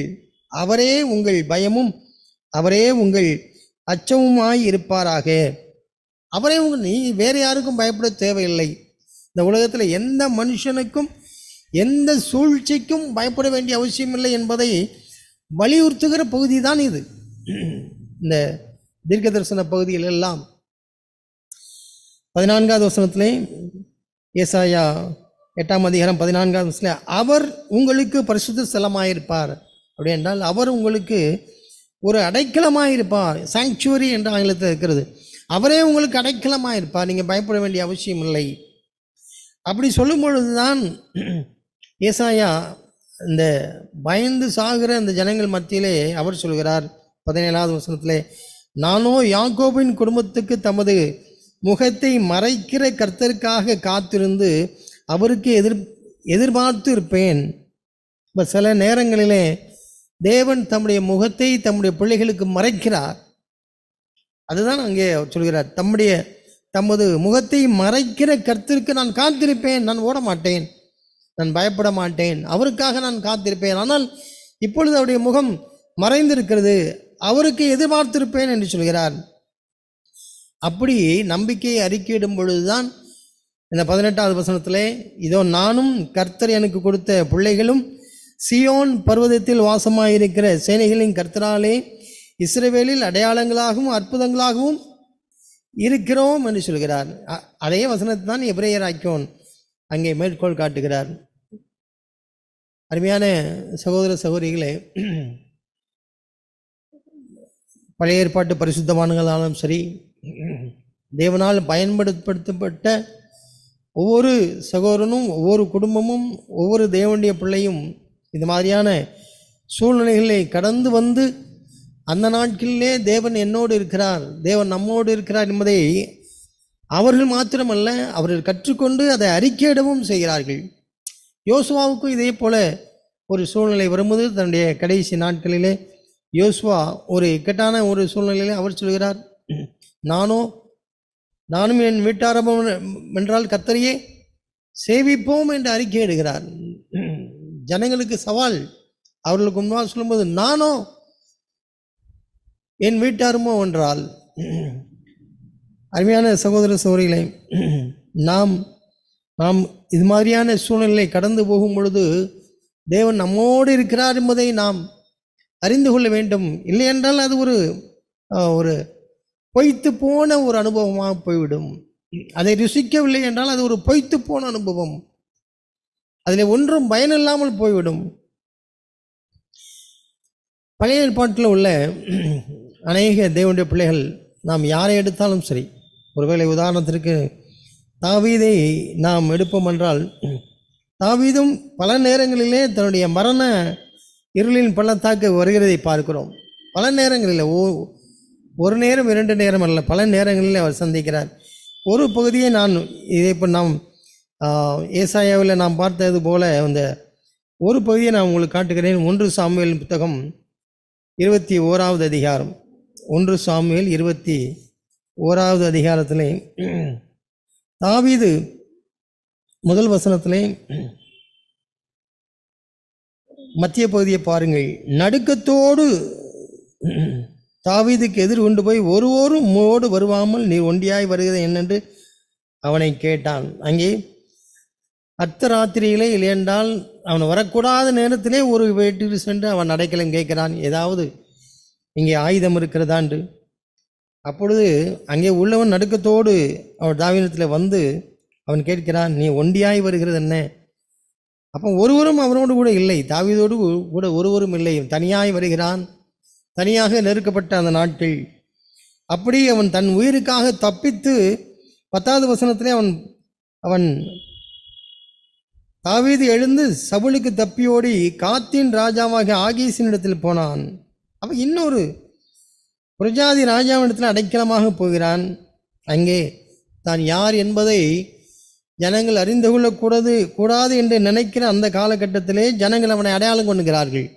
அவரே உங்கள் பயமும் அவரே உங்கள் அச்சமுமாய் இருப்பாராக அவரே உங்கள் நீ வேறு யாருக்கும் பயப்பட தேவையில்லை இந்த உலகத்தில் எந்த மனுஷனுக்கும் எந்த சூழ்ச்சிக்கும் பயப்பட வேண்டிய அவசியம் இல்லை என்பதை வலியுறுத்துகிற பகுதி தான் இது இந்த தீர்க்க தரிசன பகுதிகள் எல்லாம் பதினான்காவது வசனத்திலே ஏசாயா எட்டாம் அதிகாரம் பதினான்காவது வசனத்தில் அவர் உங்களுக்கு பரிசுத்த ஸ்தலமாயிருப்பார் அப்படி என்றால் அவர் உங்களுக்கு ஒரு அடைக்கலமாயிருப்பார் சாங்சுவரி என்ற ஆங்கிலத்தில் இருக்கிறது அவரே உங்களுக்கு அடைக்கலமாயிருப்பார் நீங்கள் பயப்பட வேண்டிய அவசியம் இல்லை அப்படி சொல்லும் பொழுது தான் ஏசாயா இந்த பயந்து சாகிற அந்த ஜனங்கள் மத்தியிலே அவர் சொல்கிறார் பதினேழாவது வசனத்திலே நானோ யாங்கோபின் குடும்பத்துக்கு தமது முகத்தை மறைக்கிற கர்த்தருக்காக காத்திருந்து அவருக்கு எதிர் எதிர்பார்த்து இருப்பேன் இப்போ சில நேரங்களிலே தேவன் தம்முடைய முகத்தை தம்முடைய பிள்ளைகளுக்கு மறைக்கிறார் அதுதான் அங்கே சொல்கிறார் தம்முடைய தமது முகத்தை மறைக்கிற கர்த்தருக்கு நான் காத்திருப்பேன் நான் ஓட மாட்டேன் நான் பயப்பட மாட்டேன் அவருக்காக நான் காத்திருப்பேன் ஆனால் இப்பொழுது அவருடைய முகம் மறைந்திருக்கிறது அவருக்கு எதிர்பார்த்திருப்பேன் என்று சொல்கிறார் அப்படி நம்பிக்கையை அறிக்கையிடும் பொழுதுதான் இந்த பதினெட்டாவது வசனத்தில் இதோ நானும் கர்த்தர் எனக்கு கொடுத்த பிள்ளைகளும் சியோன் பர்வதத்தில் வாசமாயிருக்கிற சேனைகளின் கர்த்தராலே இஸ்ரேவேலில் அடையாளங்களாகவும் அற்புதங்களாகவும் இருக்கிறோம் என்று சொல்கிறார் அதே வசனத்தை தான் எப்ரேயர் ஆக்கியோன் அங்கே மேற்கோள் காட்டுகிறார் அருமையான சகோதர சகோதரிகளே பழைய ஏற்பாட்டு பரிசுத்தமானங்களாலும் சரி தேவனால் பயன்படுத்தப்படுத்தப்பட்ட ஒவ்வொரு சகோதரனும் ஒவ்வொரு குடும்பமும் ஒவ்வொரு தேவனுடைய பிள்ளையும் இந்த மாதிரியான சூழ்நிலைகளை கடந்து வந்து அந்த நாட்களிலே தேவன் என்னோடு இருக்கிறார் தேவன் நம்மோடு இருக்கிறார் என்பதை அவர்கள் மாத்திரமல்ல அவர்கள் கற்றுக்கொண்டு அதை அறிக்கையிடவும் செய்கிறார்கள் யோசுவாவுக்கும் இதே போல ஒரு சூழ்நிலை வரும்போது தன்னுடைய கடைசி நாட்களிலே யோசுவா ஒரு இக்கட்டான ஒரு சூழ்நிலையிலே அவர் சொல்கிறார் நானோ நானும் என் வீட்டாரமும் என்றால் கத்தரையே சேவிப்போம் என்று அறிக்கையிடுகிறார் ஜனங்களுக்கு சவால் அவர்களுக்கு முன்பாக சொல்லும்போது நானோ என் வீட்டாருமோ என்றால் அருமையான சகோதர சோரிகளை நாம் நாம் இது மாதிரியான சூழ்நிலை கடந்து போகும் பொழுது தேவன் நம்மோடு இருக்கிறார் என்பதை நாம் அறிந்து கொள்ள வேண்டும் இல்லை என்றால் அது ஒரு ஒரு பொய்த்து போன ஒரு அனுபவமாக போய்விடும் அதை ருசிக்கவில்லை என்றால் அது ஒரு பொய்த்து போன அனுபவம் அதில் ஒன்றும் பயனில்லாமல் போய்விடும் பழைய ஏற்பாட்டில் உள்ள அநேக தேவனுடைய பிள்ளைகள் நாம் யாரை எடுத்தாலும் சரி ஒருவேளை உதாரணத்திற்கு தாவீதை நாம் எடுப்போம் என்றால் தாவீதும் பல நேரங்களிலே தன்னுடைய மரண இருளின் பள்ளத்தாக்கு வருகிறதை பார்க்கிறோம் பல நேரங்களில் ஓ ஒரு நேரம் இரண்டு நேரம் அல்ல பல நேரங்களில் அவர் சந்திக்கிறார் ஒரு பகுதியை நான் இதே இப்போ நாம் ஏசாயாவில் நாம் பார்த்தது போல அந்த ஒரு பகுதியை நான் உங்களுக்கு காட்டுகிறேன் ஒன்று சாமுவேல் புத்தகம் இருபத்தி ஓராவது அதிகாரம் ஒன்று சாமுவேல் இருபத்தி ஓராவது அதிகாரத்திலே தாவீது முதல் வசனத்திலே மத்திய பகுதியை பாருங்கள் நடுக்கத்தோடு தாவீதுக்கு எதிர் கொண்டு போய் ஒருவோரும் மோடு வருவாமல் நீ ஒண்டியாய் வருகிறது என்னென்று அவனை கேட்டான் அங்கே அர்த்தராத்திரியிலே இல்லையென்றால் அவன் வரக்கூடாத நேரத்திலே ஒரு வீட்டில் சென்று அவன் அடைக்கலம் கேட்கிறான் ஏதாவது இங்கே ஆயுதம் இருக்கிறதாண்டு அப்பொழுது அங்கே உள்ளவன் நடுக்கத்தோடு அவன் தாவினத்தில் வந்து அவன் கேட்கிறான் நீ ஒண்டியாய் வருகிறது என்ன அப்போ ஒருவரும் அவனோடு கூட இல்லை தாவீதோடு கூட ஒருவரும் இல்லை தனியாய் வருகிறான் தனியாக நெருக்கப்பட்ட அந்த நாட்கள் அப்படி அவன் தன் உயிருக்காக தப்பித்து பத்தாவது வசனத்திலே அவன் அவன் தாவீது எழுந்து சவுளுக்கு தப்பியோடி காத்தின் ராஜாவாக இடத்தில் போனான் அவன் இன்னொரு புரஜாதி ராஜாவிடத்தில் அடைக்கலமாக போகிறான் அங்கே தான் யார் என்பதை ஜனங்கள் அறிந்து கொள்ளக்கூடாது கூடாது என்று நினைக்கிற அந்த காலகட்டத்திலே ஜனங்கள் அவனை அடையாளம் கொண்டுகிறார்கள்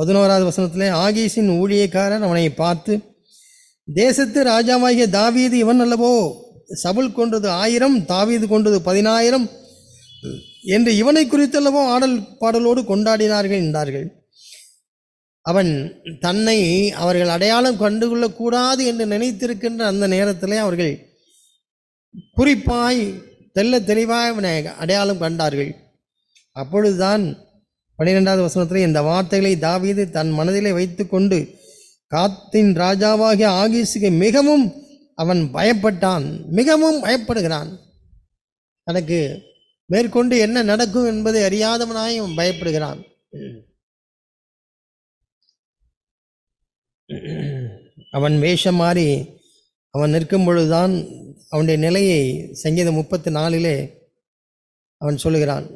பதினோராவது வசனத்தில் ஆகீஷின் ஊழியக்காரர் அவனை பார்த்து தேசத்து ராஜாவாகிய தாவீது இவன் அல்லவோ சபுல் கொண்டது ஆயிரம் தாவீது கொண்டது பதினாயிரம் என்று இவனை குறித்தல்லவோ ஆடல் பாடலோடு கொண்டாடினார்கள் என்றார்கள் அவன் தன்னை அவர்கள் அடையாளம் கண்டுகொள்ளக்கூடாது என்று நினைத்திருக்கின்ற அந்த நேரத்தில் அவர்கள் குறிப்பாய் தெல்ல தெளிவாக அவனை அடையாளம் கண்டார்கள் அப்பொழுதுதான் பனிரெண்டாவது வசனத்தில் இந்த வார்த்தைகளை தாவீது தன் மனதிலே வைத்து கொண்டு காத்தின் ராஜாவாகிய ஆகீஸுக்கு மிகவும் அவன் பயப்பட்டான் மிகவும் பயப்படுகிறான் தனக்கு மேற்கொண்டு என்ன நடக்கும் என்பதை அறியாதவனாயும் பயப்படுகிறான் அவன் வேஷம் மாறி அவன் நிற்கும் பொழுதுதான் அவனுடைய நிலையை சங்கீதம் முப்பத்தி நாலிலே அவன் சொல்லுகிறான்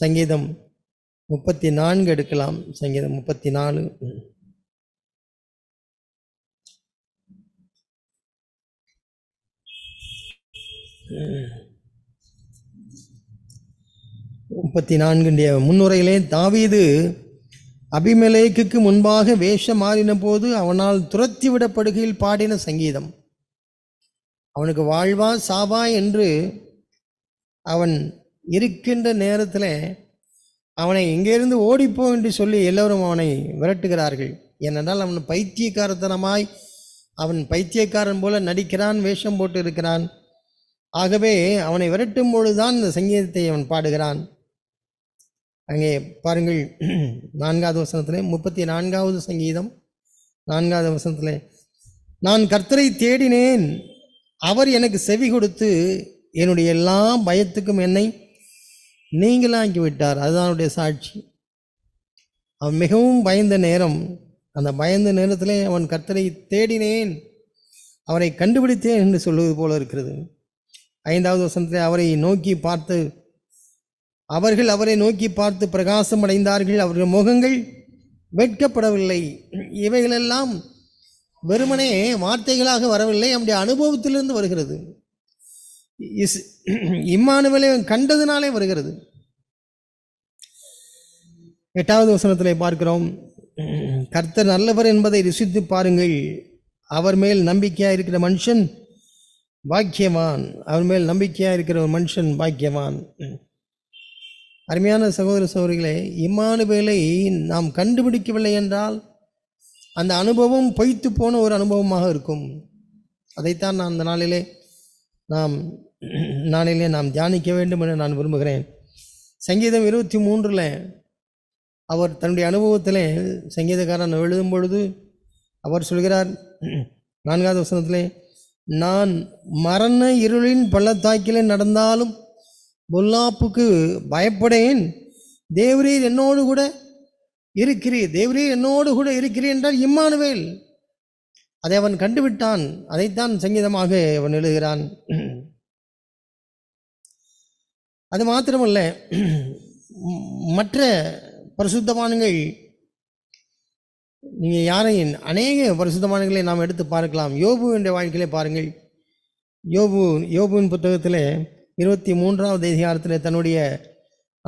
சங்கீதம் முப்பத்தி நான்கு எடுக்கலாம் சங்கீதம் முப்பத்தி நாலு முப்பத்தி நான்குடைய முன்னுரையிலே தாவீது அபிமலேக்கு முன்பாக வேஷம் மாறின போது அவனால் துரத்தி விடப்படுகையில் பாடின சங்கீதம் அவனுக்கு வாழ்வா சாவா என்று அவன் இருக்கின்ற நேரத்தில் அவனை எங்கேருந்து ஓடிப்போ என்று சொல்லி எல்லோரும் அவனை விரட்டுகிறார்கள் ஏனென்றால் அவன் பைத்தியக்காரத்தனமாய் அவன் பைத்தியக்காரன் போல நடிக்கிறான் வேஷம் போட்டு இருக்கிறான் ஆகவே அவனை விரட்டும் பொழுதுதான் இந்த சங்கீதத்தை அவன் பாடுகிறான் அங்கே பாருங்கள் நான்காவது வசனத்தில் முப்பத்தி நான்காவது சங்கீதம் நான்காவது வசனத்தில் நான் கர்த்தரை தேடினேன் அவர் எனக்கு செவி கொடுத்து என்னுடைய எல்லா பயத்துக்கும் என்னை நீங்களாக்கி விட்டார் அதுதானுடைய சாட்சி அவன் மிகவும் பயந்த நேரம் அந்த பயந்த நேரத்தில் அவன் கர்த்தரை தேடினேன் அவரை கண்டுபிடித்தேன் என்று சொல்வது போல இருக்கிறது ஐந்தாவது வசனத்தில் அவரை நோக்கி பார்த்து அவர்கள் அவரை நோக்கி பார்த்து பிரகாசம் அடைந்தார்கள் அவர்கள் முகங்கள் வெட்கப்படவில்லை இவைகளெல்லாம் வெறுமனே வார்த்தைகளாக வரவில்லை அவனுடைய அனுபவத்திலிருந்து வருகிறது இஸ் இம்மானுவலே கண்டதுனாலே வருகிறது எட்டாவது வசனத்தில் பார்க்கிறோம் கர்த்தர் நல்லவர் என்பதை ரிசித்து பாருங்கள் அவர் மேல் நம்பிக்கையாக இருக்கிற மனுஷன் பாக்கியவான் அவர் மேல் நம்பிக்கையாக இருக்கிற ஒரு மனுஷன் பாக்கியவான் அருமையான சகோதர சகோதரிகளே இம்மானுவேலை நாம் கண்டுபிடிக்கவில்லை என்றால் அந்த அனுபவம் பொய்த்து போன ஒரு அனுபவமாக இருக்கும் அதைத்தான் நான் அந்த நாளிலே நாம் நாளிலே நாம் தியானிக்க வேண்டும் என நான் விரும்புகிறேன் சங்கீதம் இருபத்தி மூன்றில் அவர் தன்னுடைய அனுபவத்தில் சங்கீதக்காரன் எழுதும் பொழுது அவர் சொல்கிறார் நான்காவது வசனத்திலே நான் மரண இருளின் பள்ளத்தாக்கிலே நடந்தாலும் பொல்லாப்புக்கு பயப்படேன் தேவரீர் என்னோடு கூட இருக்கிறீர் தேவரீர் என்னோடு கூட இருக்கிறீர் என்றால் இம்மானுவேல் அதை அவன் கண்டுவிட்டான் அதைத்தான் சங்கீதமாக அவன் எழுதுகிறான் அது மாத்திரமல்ல மற்ற பரிசுத்தமானங்கள் நீங்கள் யாரையும் அநேக பரிசுத்தமானங்களை நாம் எடுத்து பார்க்கலாம் யோபு என்ற வாழ்க்கையிலே பாருங்கள் யோபு யோபுவின் புத்தகத்தில் இருபத்தி மூன்றாவது அதிகாரத்தில் தன்னுடைய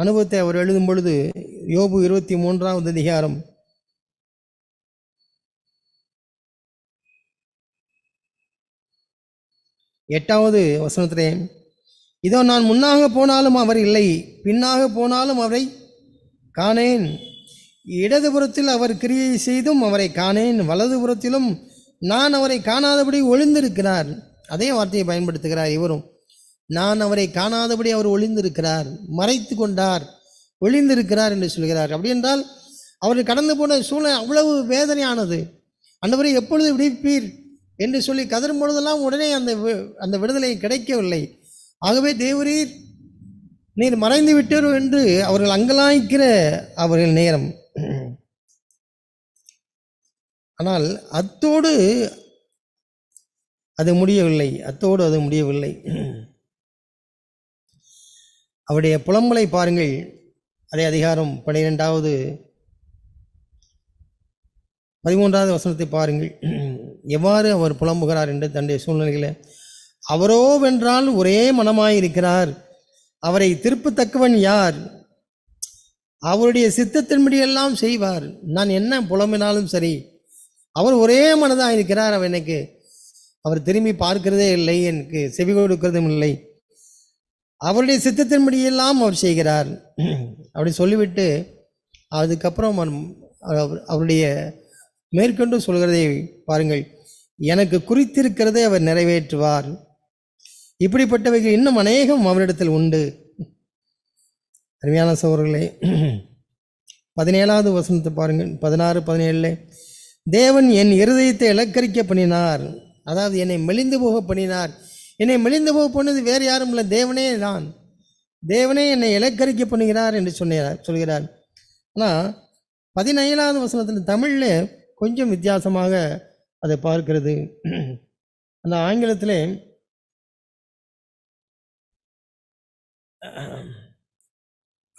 அனுபவத்தை அவர் எழுதும் பொழுது யோபு இருபத்தி மூன்றாவது அதிகாரம் எட்டாவது வசனத்திலே இதோ நான் முன்னாக போனாலும் அவர் இல்லை பின்னாக போனாலும் அவரை காணேன் இடதுபுறத்தில் அவர் கிரியை செய்தும் அவரை காணேன் வலதுபுறத்திலும் நான் அவரை காணாதபடி ஒளிந்திருக்கிறார் அதே வார்த்தையை பயன்படுத்துகிறார் இவரும் நான் அவரை காணாதபடி அவர் ஒளிந்திருக்கிறார் மறைத்து கொண்டார் ஒளிந்திருக்கிறார் என்று சொல்கிறார் அப்படி என்றால் அவர் கடந்து போன சூழ்நிலை அவ்வளவு வேதனையானது அந்தவரை எப்பொழுது விடுப்பீர் என்று சொல்லி கதரும் பொழுதெல்லாம் உடனே அந்த அந்த விடுதலை கிடைக்கவில்லை ஆகவே தேவரீர் நீர் மறைந்து விட்டோம் என்று அவர்கள் அங்கலாய்க்கிற அவர்கள் நேரம் ஆனால் அத்தோடு அது முடியவில்லை அத்தோடு அது முடியவில்லை அவருடைய புலம்பலை பாருங்கள் அதே அதிகாரம் பனிரெண்டாவது பதிமூன்றாவது வசனத்தை பாருங்கள் எவ்வாறு அவர் புலம்புகிறார் என்று தன்னுடைய சூழ்நிலைகளை அவரோ வென்றால் ஒரே மனமாயிருக்கிறார் அவரை திருப்பத்தக்கவன் யார் அவருடைய சித்தத்தின்படியெல்லாம் செய்வார் நான் என்ன புலம்பினாலும் சரி அவர் ஒரே மனதாக இருக்கிறார் அவர் எனக்கு அவர் திரும்பி பார்க்கிறதே இல்லை எனக்கு செவி கொடுக்கிறதும் இல்லை அவருடைய சித்தத்தின்படியெல்லாம் அவர் செய்கிறார் அப்படி சொல்லிவிட்டு அதுக்கப்புறம் அவருடைய மேற்கொண்டு சொல்கிறதை பாருங்கள் எனக்கு குறித்திருக்கிறதை அவர் நிறைவேற்றுவார் இப்படிப்பட்டவைகள் இன்னும் அநேகம் அவரிடத்தில் உண்டு அருமையான சோர்களே பதினேழாவது வசனத்தை பாருங்கள் பதினாறு பதினேழில் தேவன் என் இருதயத்தை இலக்கரிக்க பண்ணினார் அதாவது என்னை மெலிந்து போக பண்ணினார் என்னை மெலிந்து போக பண்ணது வேறு யாரும் இல்லை தேவனே தான் தேவனே என்னை இலக்கரிக்க பண்ணுகிறார் என்று சொன்னார் சொல்கிறார் ஆனால் பதினேழாவது வசனத்தில் தமிழில் கொஞ்சம் வித்தியாசமாக அதை பார்க்கிறது அந்த ஆங்கிலத்தில்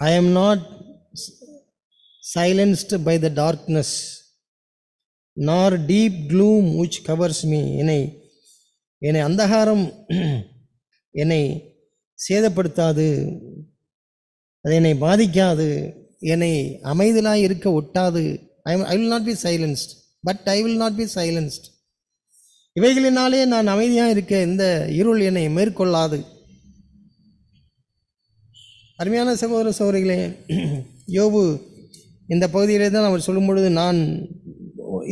I am not silenced by the darkness nor deep gloom which covers me என்னை என்னை அந்தகாரம் என்னை சேதப்படுத்தாது அது என்னை பாதிக்காது என்னை அமைதலாக இருக்க ஒட்டாது I I will not be silenced but I will not be silenced இவைகளினாலே நான் அமைதியாக இருக்க இந்த இருள் என்னை மேற்கொள்ளாது அருமையான சகோதர சகோதரிகளே யோபு இந்த பகுதியிலே தான் அவர் சொல்லும் பொழுது நான்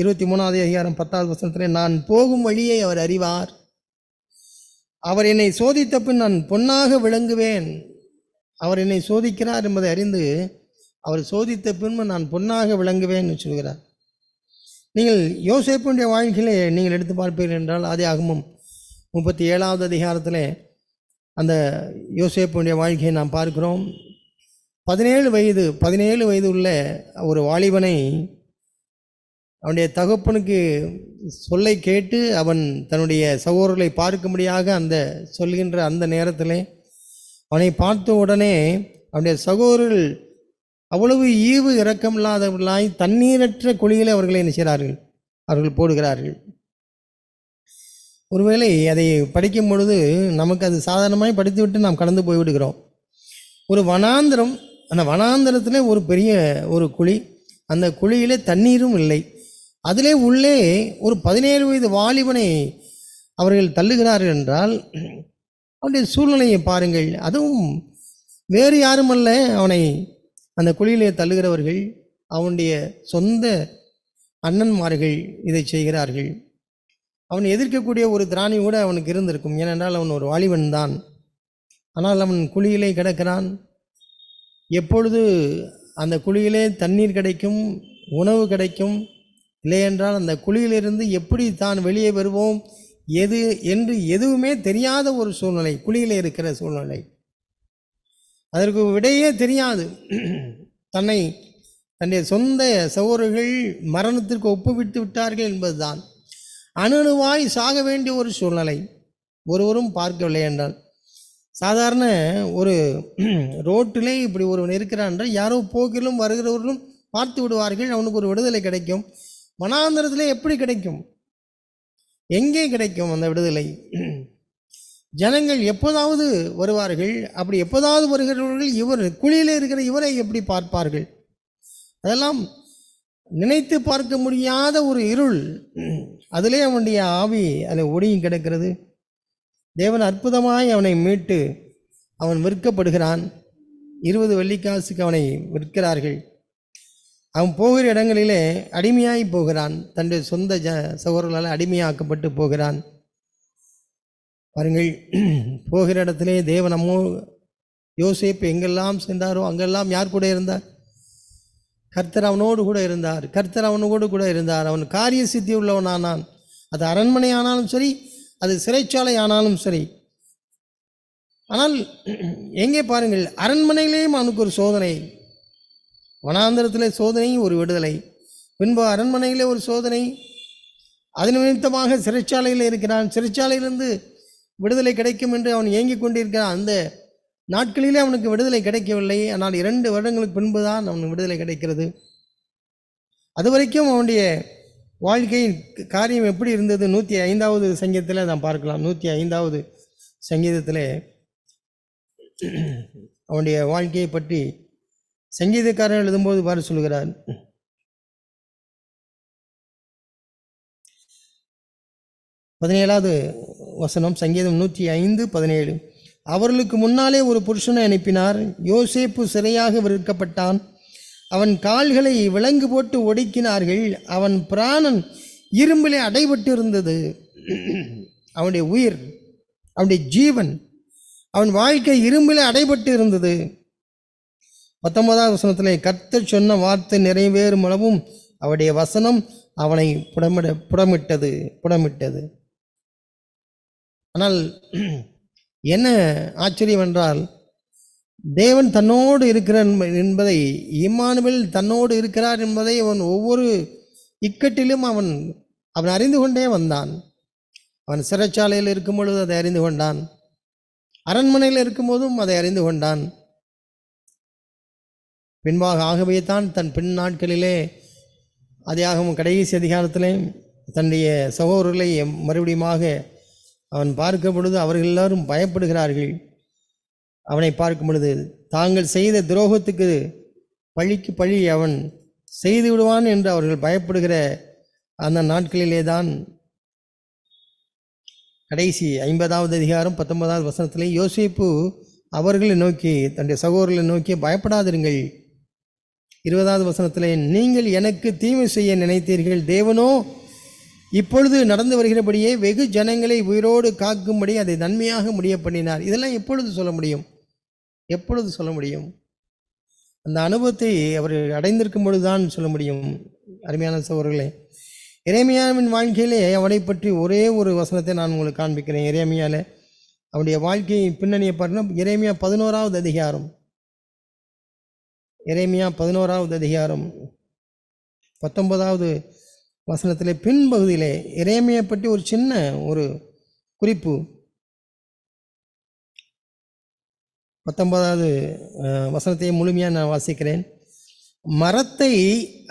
இருபத்தி மூணாவது அதிகாரம் பத்தாவது வசனத்திலே நான் போகும் வழியை அவர் அறிவார் அவர் என்னை சோதித்த பின் நான் பொன்னாக விளங்குவேன் அவர் என்னை சோதிக்கிறார் என்பதை அறிந்து அவர் சோதித்த பின்பு நான் பொன்னாக விளங்குவேன் சொல்கிறார் நீங்கள் யோசிப்புடைய வாழ்க்கையிலே நீங்கள் எடுத்து பார்ப்பீர்கள் என்றால் அதே அகமும் முப்பத்தி ஏழாவது அதிகாரத்தில் அந்த யோசேப்புடைய வாழ்க்கையை நாம் பார்க்கிறோம் பதினேழு வயது பதினேழு வயது உள்ள ஒரு வாலிபனை அவனுடைய தகப்பனுக்கு சொல்லை கேட்டு அவன் தன்னுடைய சகோதரர்களை பார்க்கும்படியாக அந்த சொல்கின்ற அந்த நேரத்தில் அவனை பார்த்த உடனே அவனுடைய சகோதரர்கள் அவ்வளவு ஈவு இரக்கமில்லாதவர்களாய் தண்ணீரற்ற குழிகளை அவர்களை என்ன செய்கிறார்கள் அவர்கள் போடுகிறார்கள் ஒருவேளை அதை படிக்கும் பொழுது நமக்கு அது சாதாரணமாய் படித்துவிட்டு நாம் கடந்து போய்விடுகிறோம் ஒரு வனாந்திரம் அந்த வனாந்திரத்தில் ஒரு பெரிய ஒரு குழி அந்த குழியில் தண்ணீரும் இல்லை அதிலே உள்ளே ஒரு பதினேழு வயது வாலிபனை அவர்கள் தள்ளுகிறார்கள் என்றால் அவனுடைய சூழ்நிலையை பாருங்கள் அதுவும் வேறு யாருமல்ல அவனை அந்த குழியிலே தள்ளுகிறவர்கள் அவனுடைய சொந்த அண்ணன்மார்கள் இதை செய்கிறார்கள் அவன் எதிர்க்கக்கூடிய ஒரு திராணி கூட அவனுக்கு இருந்திருக்கும் ஏனென்றால் அவன் ஒரு வாலிபன் தான் ஆனால் அவன் குழியிலே கிடக்கிறான் எப்பொழுது அந்த குழியிலே தண்ணீர் கிடைக்கும் உணவு கிடைக்கும் இல்லையென்றால் அந்த குழியிலிருந்து எப்படி தான் வெளியே வருவோம் எது என்று எதுவுமே தெரியாத ஒரு சூழ்நிலை குழியில் இருக்கிற சூழ்நிலை அதற்கு விடையே தெரியாது தன்னை தன்னுடைய சொந்த சகோதரர்கள் மரணத்திற்கு ஒப்புவிட்டு விட்டார்கள் என்பதுதான் அணுணுவாய் சாக வேண்டிய ஒரு சூழ்நிலை ஒருவரும் பார்க்கவில்லை என்றால் சாதாரண ஒரு ரோட்டிலே இப்படி ஒருவன் இருக்கிறான் என்றால் யாரோ போக்கிலும் வருகிறவர்களும் பார்த்து விடுவார்கள் அவனுக்கு ஒரு விடுதலை கிடைக்கும் மனாந்திரத்திலே எப்படி கிடைக்கும் எங்கே கிடைக்கும் அந்த விடுதலை ஜனங்கள் எப்போதாவது வருவார்கள் அப்படி எப்போதாவது வருகிறவர்கள் இவர் குழியில் இருக்கிற இவரை எப்படி பார்ப்பார்கள் அதெல்லாம் நினைத்து பார்க்க முடியாத ஒரு இருள் அதிலே அவனுடைய ஆவி அதில் ஒடியும் கிடக்கிறது தேவன் அற்புதமாய் அவனை மீட்டு அவன் விற்கப்படுகிறான் இருபது வெள்ளிக்காசுக்கு அவனை விற்கிறார்கள் அவன் போகிற இடங்களிலே அடிமையாகி போகிறான் தன்னுடைய சொந்த ஜ சகோதரர்களால் அடிமையாக்கப்பட்டு போகிறான் பாருங்கள் போகிற இடத்திலே தேவனமோ யோசிப்பு எங்கெல்லாம் சென்றாரோ அங்கெல்லாம் யார் கூட இருந்தார் கர்த்தர் அவனோடு கூட இருந்தார் கர்த்தர் அவனோடு கூட இருந்தார் அவன் காரிய சித்தி உள்ளவனானான் அது அரண்மனை ஆனாலும் சரி அது சிறைச்சாலை ஆனாலும் சரி ஆனால் எங்கே பாருங்கள் அரண்மனையிலேயும் அவனுக்கு ஒரு சோதனை வனாந்திரத்தில் சோதனை ஒரு விடுதலை பின்பு அரண்மனையிலே ஒரு சோதனை அது நிமித்தமாக சிறைச்சாலையில் இருக்கிறான் சிறைச்சாலையிலிருந்து விடுதலை கிடைக்கும் என்று அவன் ஏங்கிக் கொண்டிருக்கிற அந்த நாட்களிலே அவனுக்கு விடுதலை கிடைக்கவில்லை ஆனால் இரண்டு வருடங்களுக்கு பின்பு தான் அவனுக்கு விடுதலை கிடைக்கிறது அது வரைக்கும் அவனுடைய வாழ்க்கையின் காரியம் எப்படி இருந்தது நூற்றி ஐந்தாவது சங்கீதத்தில் நாம் பார்க்கலாம் நூற்றி ஐந்தாவது சங்கீதத்தில் அவனுடைய வாழ்க்கையை பற்றி சங்கீதக்காரன் எழுதும்போது பாரு சொல்கிறார் பதினேழாவது வசனம் சங்கீதம் நூற்றி ஐந்து பதினேழு அவர்களுக்கு முன்னாலே ஒரு புருஷனை அனுப்பினார் யோசேப்பு சிறையாக விற்கப்பட்டான் அவன் கால்களை விலங்கு போட்டு ஒடுக்கினார்கள் அவன் பிராணன் இரும்பிலே அடைபட்டு இருந்தது அவனுடைய உயிர் அவனுடைய ஜீவன் அவன் வாழ்க்கை இரும்பிலே அடைபட்டு இருந்தது பத்தொன்பதாவது வசனத்தில் கர்த்தர் சொன்ன வார்த்தை நிறைவேறும் அளவும் அவருடைய வசனம் அவனை புடமிட புடமிட்டது புடமிட்டது ஆனால் என்ன ஆச்சரியம் என்றால் தேவன் தன்னோடு இருக்கிறார் என்பதை இம்மானுவில் தன்னோடு இருக்கிறார் என்பதை அவன் ஒவ்வொரு இக்கட்டிலும் அவன் அவன் அறிந்து கொண்டே வந்தான் அவன் சிறைச்சாலையில் இருக்கும் பொழுது அதை அறிந்து கொண்டான் அரண்மனையில் இருக்கும்போதும் அதை அறிந்து கொண்டான் பின்பாக ஆகவே தான் தன் பின் நாட்களிலே அதையாகவும் கடைசி அதிகாரத்திலே தன்னுடைய சகோதரர்களை மறுபடியுமாக அவன் பார்க்க பொழுது அவர்கள் எல்லாரும் பயப்படுகிறார்கள் அவனை பார்க்கும் பொழுது தாங்கள் செய்த துரோகத்துக்கு பழிக்கு பழி அவன் செய்து விடுவான் என்று அவர்கள் பயப்படுகிற அந்த நாட்களிலே தான் கடைசி ஐம்பதாவது அதிகாரம் பத்தொன்பதாவது வசனத்திலே யோசிப்பு அவர்களை நோக்கி தன்னுடைய சகோதரர்களை நோக்கி பயப்படாதிருங்கள் இருபதாவது வசனத்திலே நீங்கள் எனக்கு தீமை செய்ய நினைத்தீர்கள் தேவனோ இப்பொழுது நடந்து வருகிறபடியே வெகு ஜனங்களை உயிரோடு காக்கும்படி அதை நன்மையாக முடிய பண்ணினார் இதெல்லாம் எப்பொழுது சொல்ல முடியும் எப்பொழுது சொல்ல முடியும் அந்த அனுபவத்தை அவர் அடைந்திருக்கும் பொழுதுதான் சொல்ல முடியும் அருமையான சோர்களே இறைமையாவின் வாழ்க்கையிலே அவனை பற்றி ஒரே ஒரு வசனத்தை நான் உங்களுக்கு காண்பிக்கிறேன் இறைமையால் அவனுடைய வாழ்க்கையை பின்னணியை பாருங்கன்னா இறைமையா பதினோராவது அதிகாரம் இறைமையா பதினோராவது அதிகாரம் பத்தொன்பதாவது வசனத்திலே பின்பகுதியிலே இறைமையை பற்றி ஒரு சின்ன ஒரு குறிப்பு பத்தொன்பதாவது வசனத்தை முழுமையாக நான் வாசிக்கிறேன் மரத்தை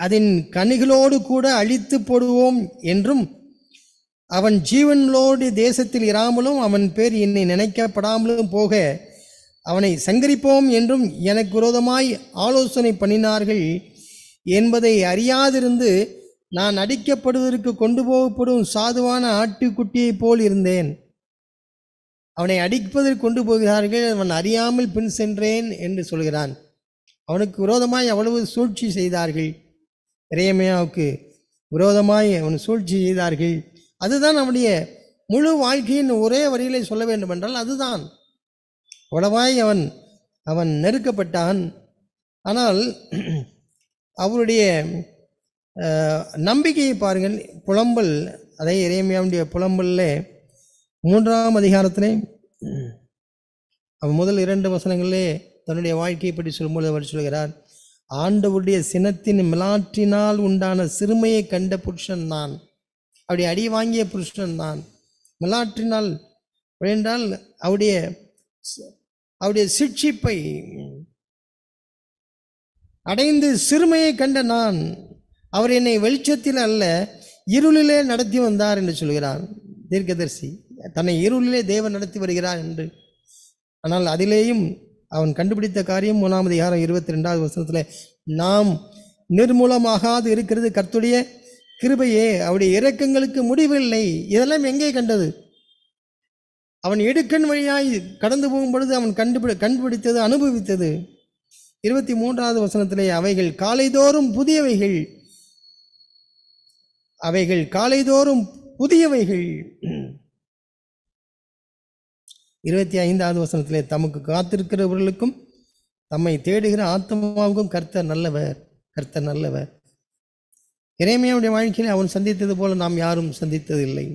அதன் கனிகளோடு கூட அழித்து போடுவோம் என்றும் அவன் ஜீவன்களோடு தேசத்தில் இராமலும் அவன் பேர் என்னை நினைக்கப்படாமலும் போக அவனை சங்கரிப்போம் என்றும் எனக்கு விரோதமாய் ஆலோசனை பண்ணினார்கள் என்பதை அறியாதிருந்து நான் அடிக்கப்படுவதற்கு கொண்டு போகப்படும் சாதுவான ஆட்டுக்குட்டியைப் போல் இருந்தேன் அவனை அடிப்பதற்கு கொண்டு போகிறார்கள் அவன் அறியாமல் பின் சென்றேன் என்று சொல்கிறான் அவனுக்கு விரோதமாய் அவ்வளவு சூழ்ச்சி செய்தார்கள் இறையமையாவுக்கு விரோதமாய் அவன் சூழ்ச்சி செய்தார்கள் அதுதான் அவனுடைய முழு வாழ்க்கையின் ஒரே வரியிலே சொல்ல வேண்டுமென்றால் அதுதான் அவ்வளவாய் அவன் அவன் நெருக்கப்பட்டான் ஆனால் அவருடைய நம்பிக்கையை பாருங்கள் புலம்பல் அதே இறைமையாவுடைய புலம்பல்ல மூன்றாம் அதிகாரத்திலே முதல் இரண்டு வசனங்களிலே தன்னுடைய வாழ்க்கையை பற்றி சொல்லும்போது அவர் சொல்கிறார் ஆண்டவுடைய சினத்தின் மிலாற்றினால் உண்டான சிறுமையை கண்ட புருஷன் நான் அவருடைய அடி வாங்கிய புருஷன் நான் மிலாற்றினால் என்றால் அவருடைய அவருடைய சிக்ஷிப்பை அடைந்து சிறுமையை கண்ட நான் அவர் என்னை வெளிச்சத்தில் அல்ல இருளிலே நடத்தி வந்தார் என்று சொல்கிறார் தீர்க்கதரிசி தன்னை இருளிலே தேவன் நடத்தி வருகிறார் என்று ஆனால் அதிலேயும் அவன் கண்டுபிடித்த காரியம் மூணாம் அதிகாரம் இருபத்தி ரெண்டாவது வருஷத்தில் நாம் நிர்மூலமாகாது இருக்கிறது கர்த்துடைய கிருபையே அவருடைய இறக்கங்களுக்கு முடிவில்லை இதெல்லாம் எங்கே கண்டது அவன் எடுக்கண் வழியாய் கடந்து போகும் பொழுது அவன் கண்டுபிடி கண்டுபிடித்தது அனுபவித்தது இருபத்தி மூன்றாவது வசனத்திலே அவைகள் காலைதோறும் புதியவைகள் அவைகள் காலைதோறும் புதியவைகள் இருபத்தி ஐந்தாவது வசனத்திலே தமக்கு காத்திருக்கிறவர்களுக்கும் தம்மை தேடுகிற ஆத்மாவுக்கும் கர்த்தர் நல்லவர் கர்த்தர் நல்லவர் இறைமையாவுடைய வாழ்க்கையில் அவன் சந்தித்தது போல நாம் யாரும் சந்தித்ததில்லை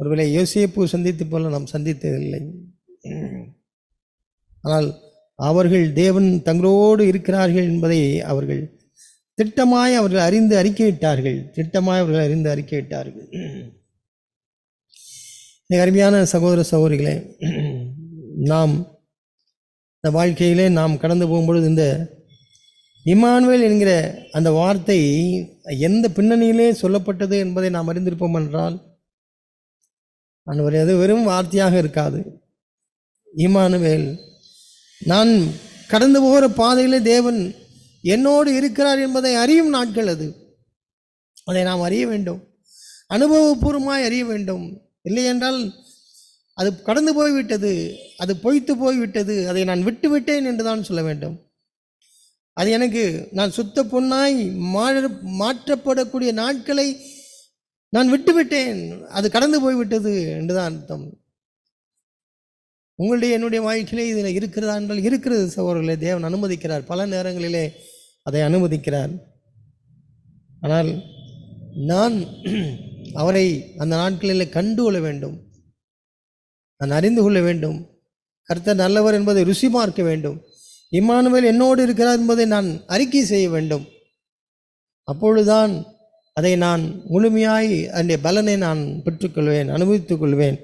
ஒருவேளை யோசியப்பு சந்தித்து போல நாம் சந்தித்ததில்லை ஆனால் அவர்கள் தேவன் தங்களோடு இருக்கிறார்கள் என்பதை அவர்கள் திட்டமாய் அவர்கள் அறிந்து அறிக்கையிட்டார்கள் திட்டமாய் அவர்கள் அறிந்து அறிக்கையிட்டார்கள் அருமையான சகோதர சகோதரிகளே நாம் இந்த வாழ்க்கையிலே நாம் கடந்து போகும்பொழுது இந்த இமானுவேல் என்கிற அந்த வார்த்தை எந்த பின்னணியிலே சொல்லப்பட்டது என்பதை நாம் அறிந்திருப்போம் என்றால் அன்வர் அது வெறும் வார்த்தையாக இருக்காது இமானுவேல் நான் கடந்து போகிற பாதையிலே தேவன் என்னோடு இருக்கிறார் என்பதை அறியும் நாட்கள் அது அதை நாம் அறிய வேண்டும் அனுபவபூர்வமாய் அறிய வேண்டும் இல்லை என்றால் அது கடந்து போய்விட்டது அது பொய்த்து போய்விட்டது அதை நான் விட்டுவிட்டேன் என்று தான் சொல்ல வேண்டும் அது எனக்கு நான் சுத்த பொண்ணாய் மாற மாற்றப்படக்கூடிய நாட்களை நான் விட்டுவிட்டேன் அது கடந்து போய்விட்டது என்று தான் அர்த்தம் உங்களுடைய என்னுடைய வாழ்க்கையிலே இதில் இருக்கிறதா என்றால் இருக்கிறது சகோதரர்களே தேவன் அனுமதிக்கிறார் பல நேரங்களிலே அதை அனுமதிக்கிறார் ஆனால் நான் அவரை அந்த நாட்களில் கண்டு கொள்ள வேண்டும் நான் அறிந்து கொள்ள வேண்டும் கருத்தர் நல்லவர் என்பதை ருசி பார்க்க வேண்டும் இம்மானுவேல் என்னோடு இருக்கிறார் என்பதை நான் அறிக்கை செய்ய வேண்டும் அப்பொழுதுதான் அதை நான் முழுமையாய் அதனுடைய பலனை நான் பெற்றுக்கொள்வேன் அனுபவித்துக் கொள்வேன்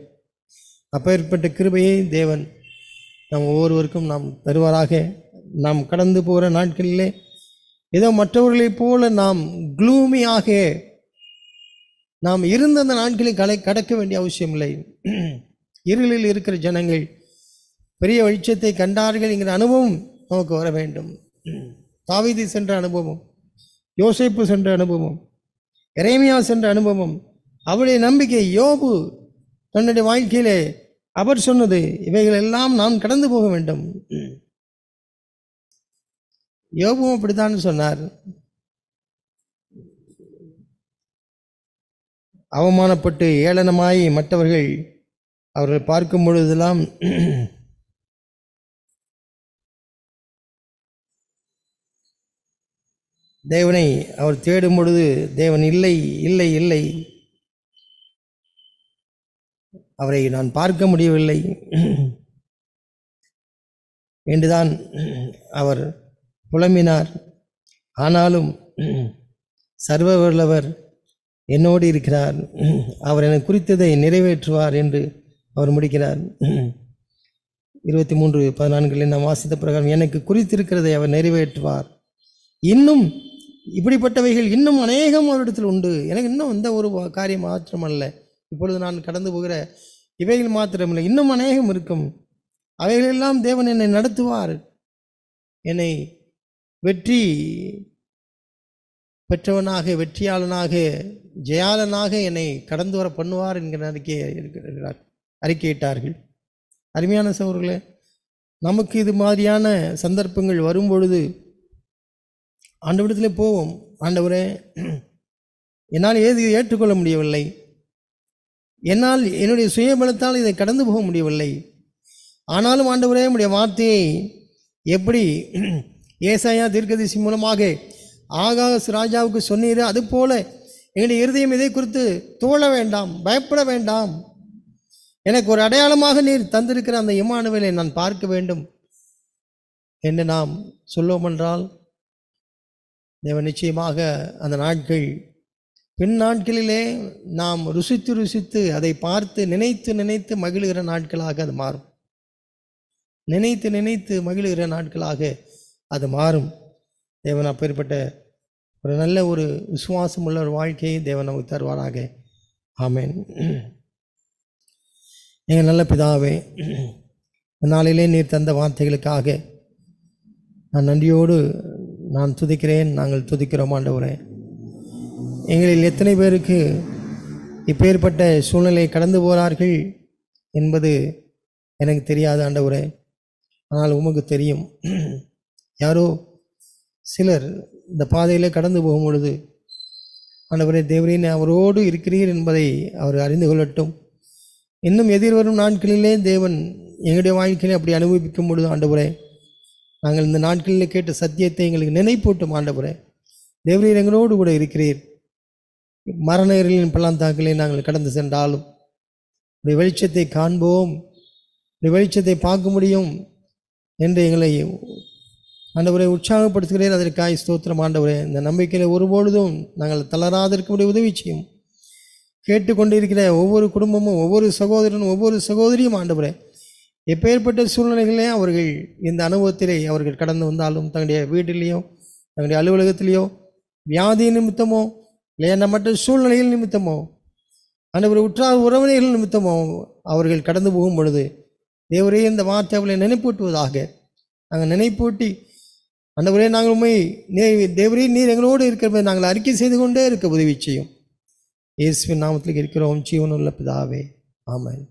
அப்பேற்பட்ட கிருபையை தேவன் நம் ஒவ்வொருவருக்கும் நாம் தருவாராக நாம் கடந்து போகிற நாட்களிலே ஏதோ மற்றவர்களைப் போல நாம் க்ளூமியாக நாம் இருந்த அந்த நாட்களை கலை கடக்க வேண்டிய அவசியம் இல்லை இருளில் இருக்கிற ஜனங்கள் பெரிய வெளிச்சத்தை கண்டார்கள் என்கிற அனுபவம் நமக்கு வர வேண்டும் தாவிதி சென்ற அனுபவம் யோசிப்பு சென்ற அனுபவம் இறைமையா சென்ற அனுபவம் அவளுடைய நம்பிக்கை யோபு தன்னுடைய வாழ்க்கையிலே அவர் சொன்னது இவைகள் எல்லாம் நாம் கடந்து போக வேண்டும் யோகம் அப்படித்தான் சொன்னார் அவமானப்பட்டு ஏளனமாய் மற்றவர்கள் அவர்கள் பார்க்கும் பொழுதெல்லாம் தேவனை அவர் தேடும் பொழுது தேவன் இல்லை இல்லை இல்லை அவரை நான் பார்க்க முடியவில்லை என்றுதான் அவர் புலம்பினார் ஆனாலும் சர்வ வல்லவர் என்னோடு இருக்கிறார் அவர் எனக்கு குறித்ததை நிறைவேற்றுவார் என்று அவர் முடிக்கிறார் இருபத்தி மூன்று பதினான்கில் நாம் வாசித்த பிரகாரம் எனக்கு குறித்திருக்கிறதை அவர் நிறைவேற்றுவார் இன்னும் இப்படிப்பட்டவைகள் இன்னும் அநேகம் அவரிடத்தில் உண்டு எனக்கு இன்னும் எந்த ஒரு காரியம் மாற்றம் அல்ல இப்பொழுது நான் கடந்து போகிற இவைகள் மாத்திரமில்லை இன்னும் அநேகம் இருக்கும் அவைகளெல்லாம் தேவன் என்னை நடத்துவார் என்னை வெற்றி பெற்றவனாக வெற்றியாளனாக ஜெயாளனாக என்னை கடந்து வர பண்ணுவார் என்கிற அறிக்கையை இருக்கிறார் அறிக்கையிட்டார்கள் அருமையான சோர்களே நமக்கு இது மாதிரியான சந்தர்ப்பங்கள் வரும்பொழுது ஆண்டவிடத்தில் போவோம் ஆண்டவரே என்னால் ஏது ஏற்றுக்கொள்ள முடியவில்லை என்னால் என்னுடைய சுயபலத்தால் இதை கடந்து போக முடியவில்லை ஆனாலும் ஆண்டவரே நம்முடைய வார்த்தையை எப்படி ஏசாயா தீர்க்கதிசி மூலமாக ஆகாஷ் ராஜாவுக்கு சொன்னீர் போல எங்களுடைய இருதயம் இதை குறித்து தோழ வேண்டாம் பயப்பட வேண்டாம் எனக்கு ஒரு அடையாளமாக நீர் தந்திருக்கிற அந்த இமானுவலை நான் பார்க்க வேண்டும் என்று நாம் சொல்லோமென்றால் தேவன் நிச்சயமாக அந்த நாட்கள் பின் நாட்களிலே நாம் ருசித்து ருசித்து அதை பார்த்து நினைத்து நினைத்து மகிழ்கிற நாட்களாக அது மாறும் நினைத்து நினைத்து மகிழ்கிற நாட்களாக அது மாறும் தேவன் அப்பேற்பட்ட ஒரு நல்ல ஒரு விசுவாசம் உள்ள ஒரு வாழ்க்கையை தேவன் நமக்கு தருவாராக ஆமேன் எங்கள் நல்ல பிதாவே நாளிலே நீர் தந்த வார்த்தைகளுக்காக நான் நன்றியோடு நான் துதிக்கிறேன் நாங்கள் துதிக்கிறோம் ஆண்டவரேன் எங்களில் எத்தனை பேருக்கு இப்பேற்பட்ட சூழ்நிலை கடந்து போகிறார்கள் என்பது எனக்கு தெரியாது ஆண்டவரே ஆனால் உமக்கு தெரியும் யாரோ சிலர் இந்த பாதையில் கடந்து போகும் பொழுது ஆண்டவரே தேவரின் அவரோடு இருக்கிறீர் என்பதை அவர் அறிந்து கொள்ளட்டும் இன்னும் எதிர்வரும் நாட்களிலே தேவன் எங்களுடைய வாழ்க்கையிலே அப்படி அனுபவிக்கும் பொழுது ஆண்டவரே நாங்கள் இந்த நாட்களில் கேட்ட சத்தியத்தை எங்களுக்கு நினைப்பூட்டும் ஆண்டவரே தேவரீர் எங்களோடு கூட இருக்கிறீர் மரணேரின் பள்ளந்தாக்களை நாங்கள் கடந்து சென்றாலும் உடைய வெளிச்சத்தை காண்போம் உடைய வெளிச்சத்தை பார்க்க முடியும் என்று எங்களை ஆண்டவரை உற்சாகப்படுத்துகிறேன் அதற்காய் ஸ்தோத்திரம் ஆண்டவரே இந்த நம்பிக்கையில் ஒருபொழுதும் நாங்கள் தளராதிருக்கும்படி உதவி செய்யும் கேட்டுக்கொண்டிருக்கிற ஒவ்வொரு குடும்பமும் ஒவ்வொரு சகோதரனும் ஒவ்வொரு சகோதரியும் ஆண்டவரே எப்பேற்பட்ட சூழ்நிலைகளே அவர்கள் இந்த அனுபவத்திலே அவர்கள் கடந்து வந்தாலும் தங்களுடைய வீட்டிலேயோ தங்களுடைய அலுவலகத்திலேயோ வியாதி நிமித்தமோ இல்லையா மற்ற சூழ்நிலைகள் நிமித்தமோ அனைவர் உற்றார் உறவினர்கள் நிமித்தமோ அவர்கள் கடந்து போகும் பொழுது தேவரே இந்த வார்த்தை அவளை நினைப்பூட்டுவதாக நாங்கள் நினைப்பூட்டி அந்தவரே நாங்கள் உண்மை நே தேவரே நீர் எங்களோடு இருக்கிறபோது நாங்கள் அறிக்கை செய்து கொண்டே இருக்க உதவி செய்யும் இயேசுவின் நாமத்தில் இருக்கிறோம் ஜீவனுள்ள பிதாவே ஆமாம்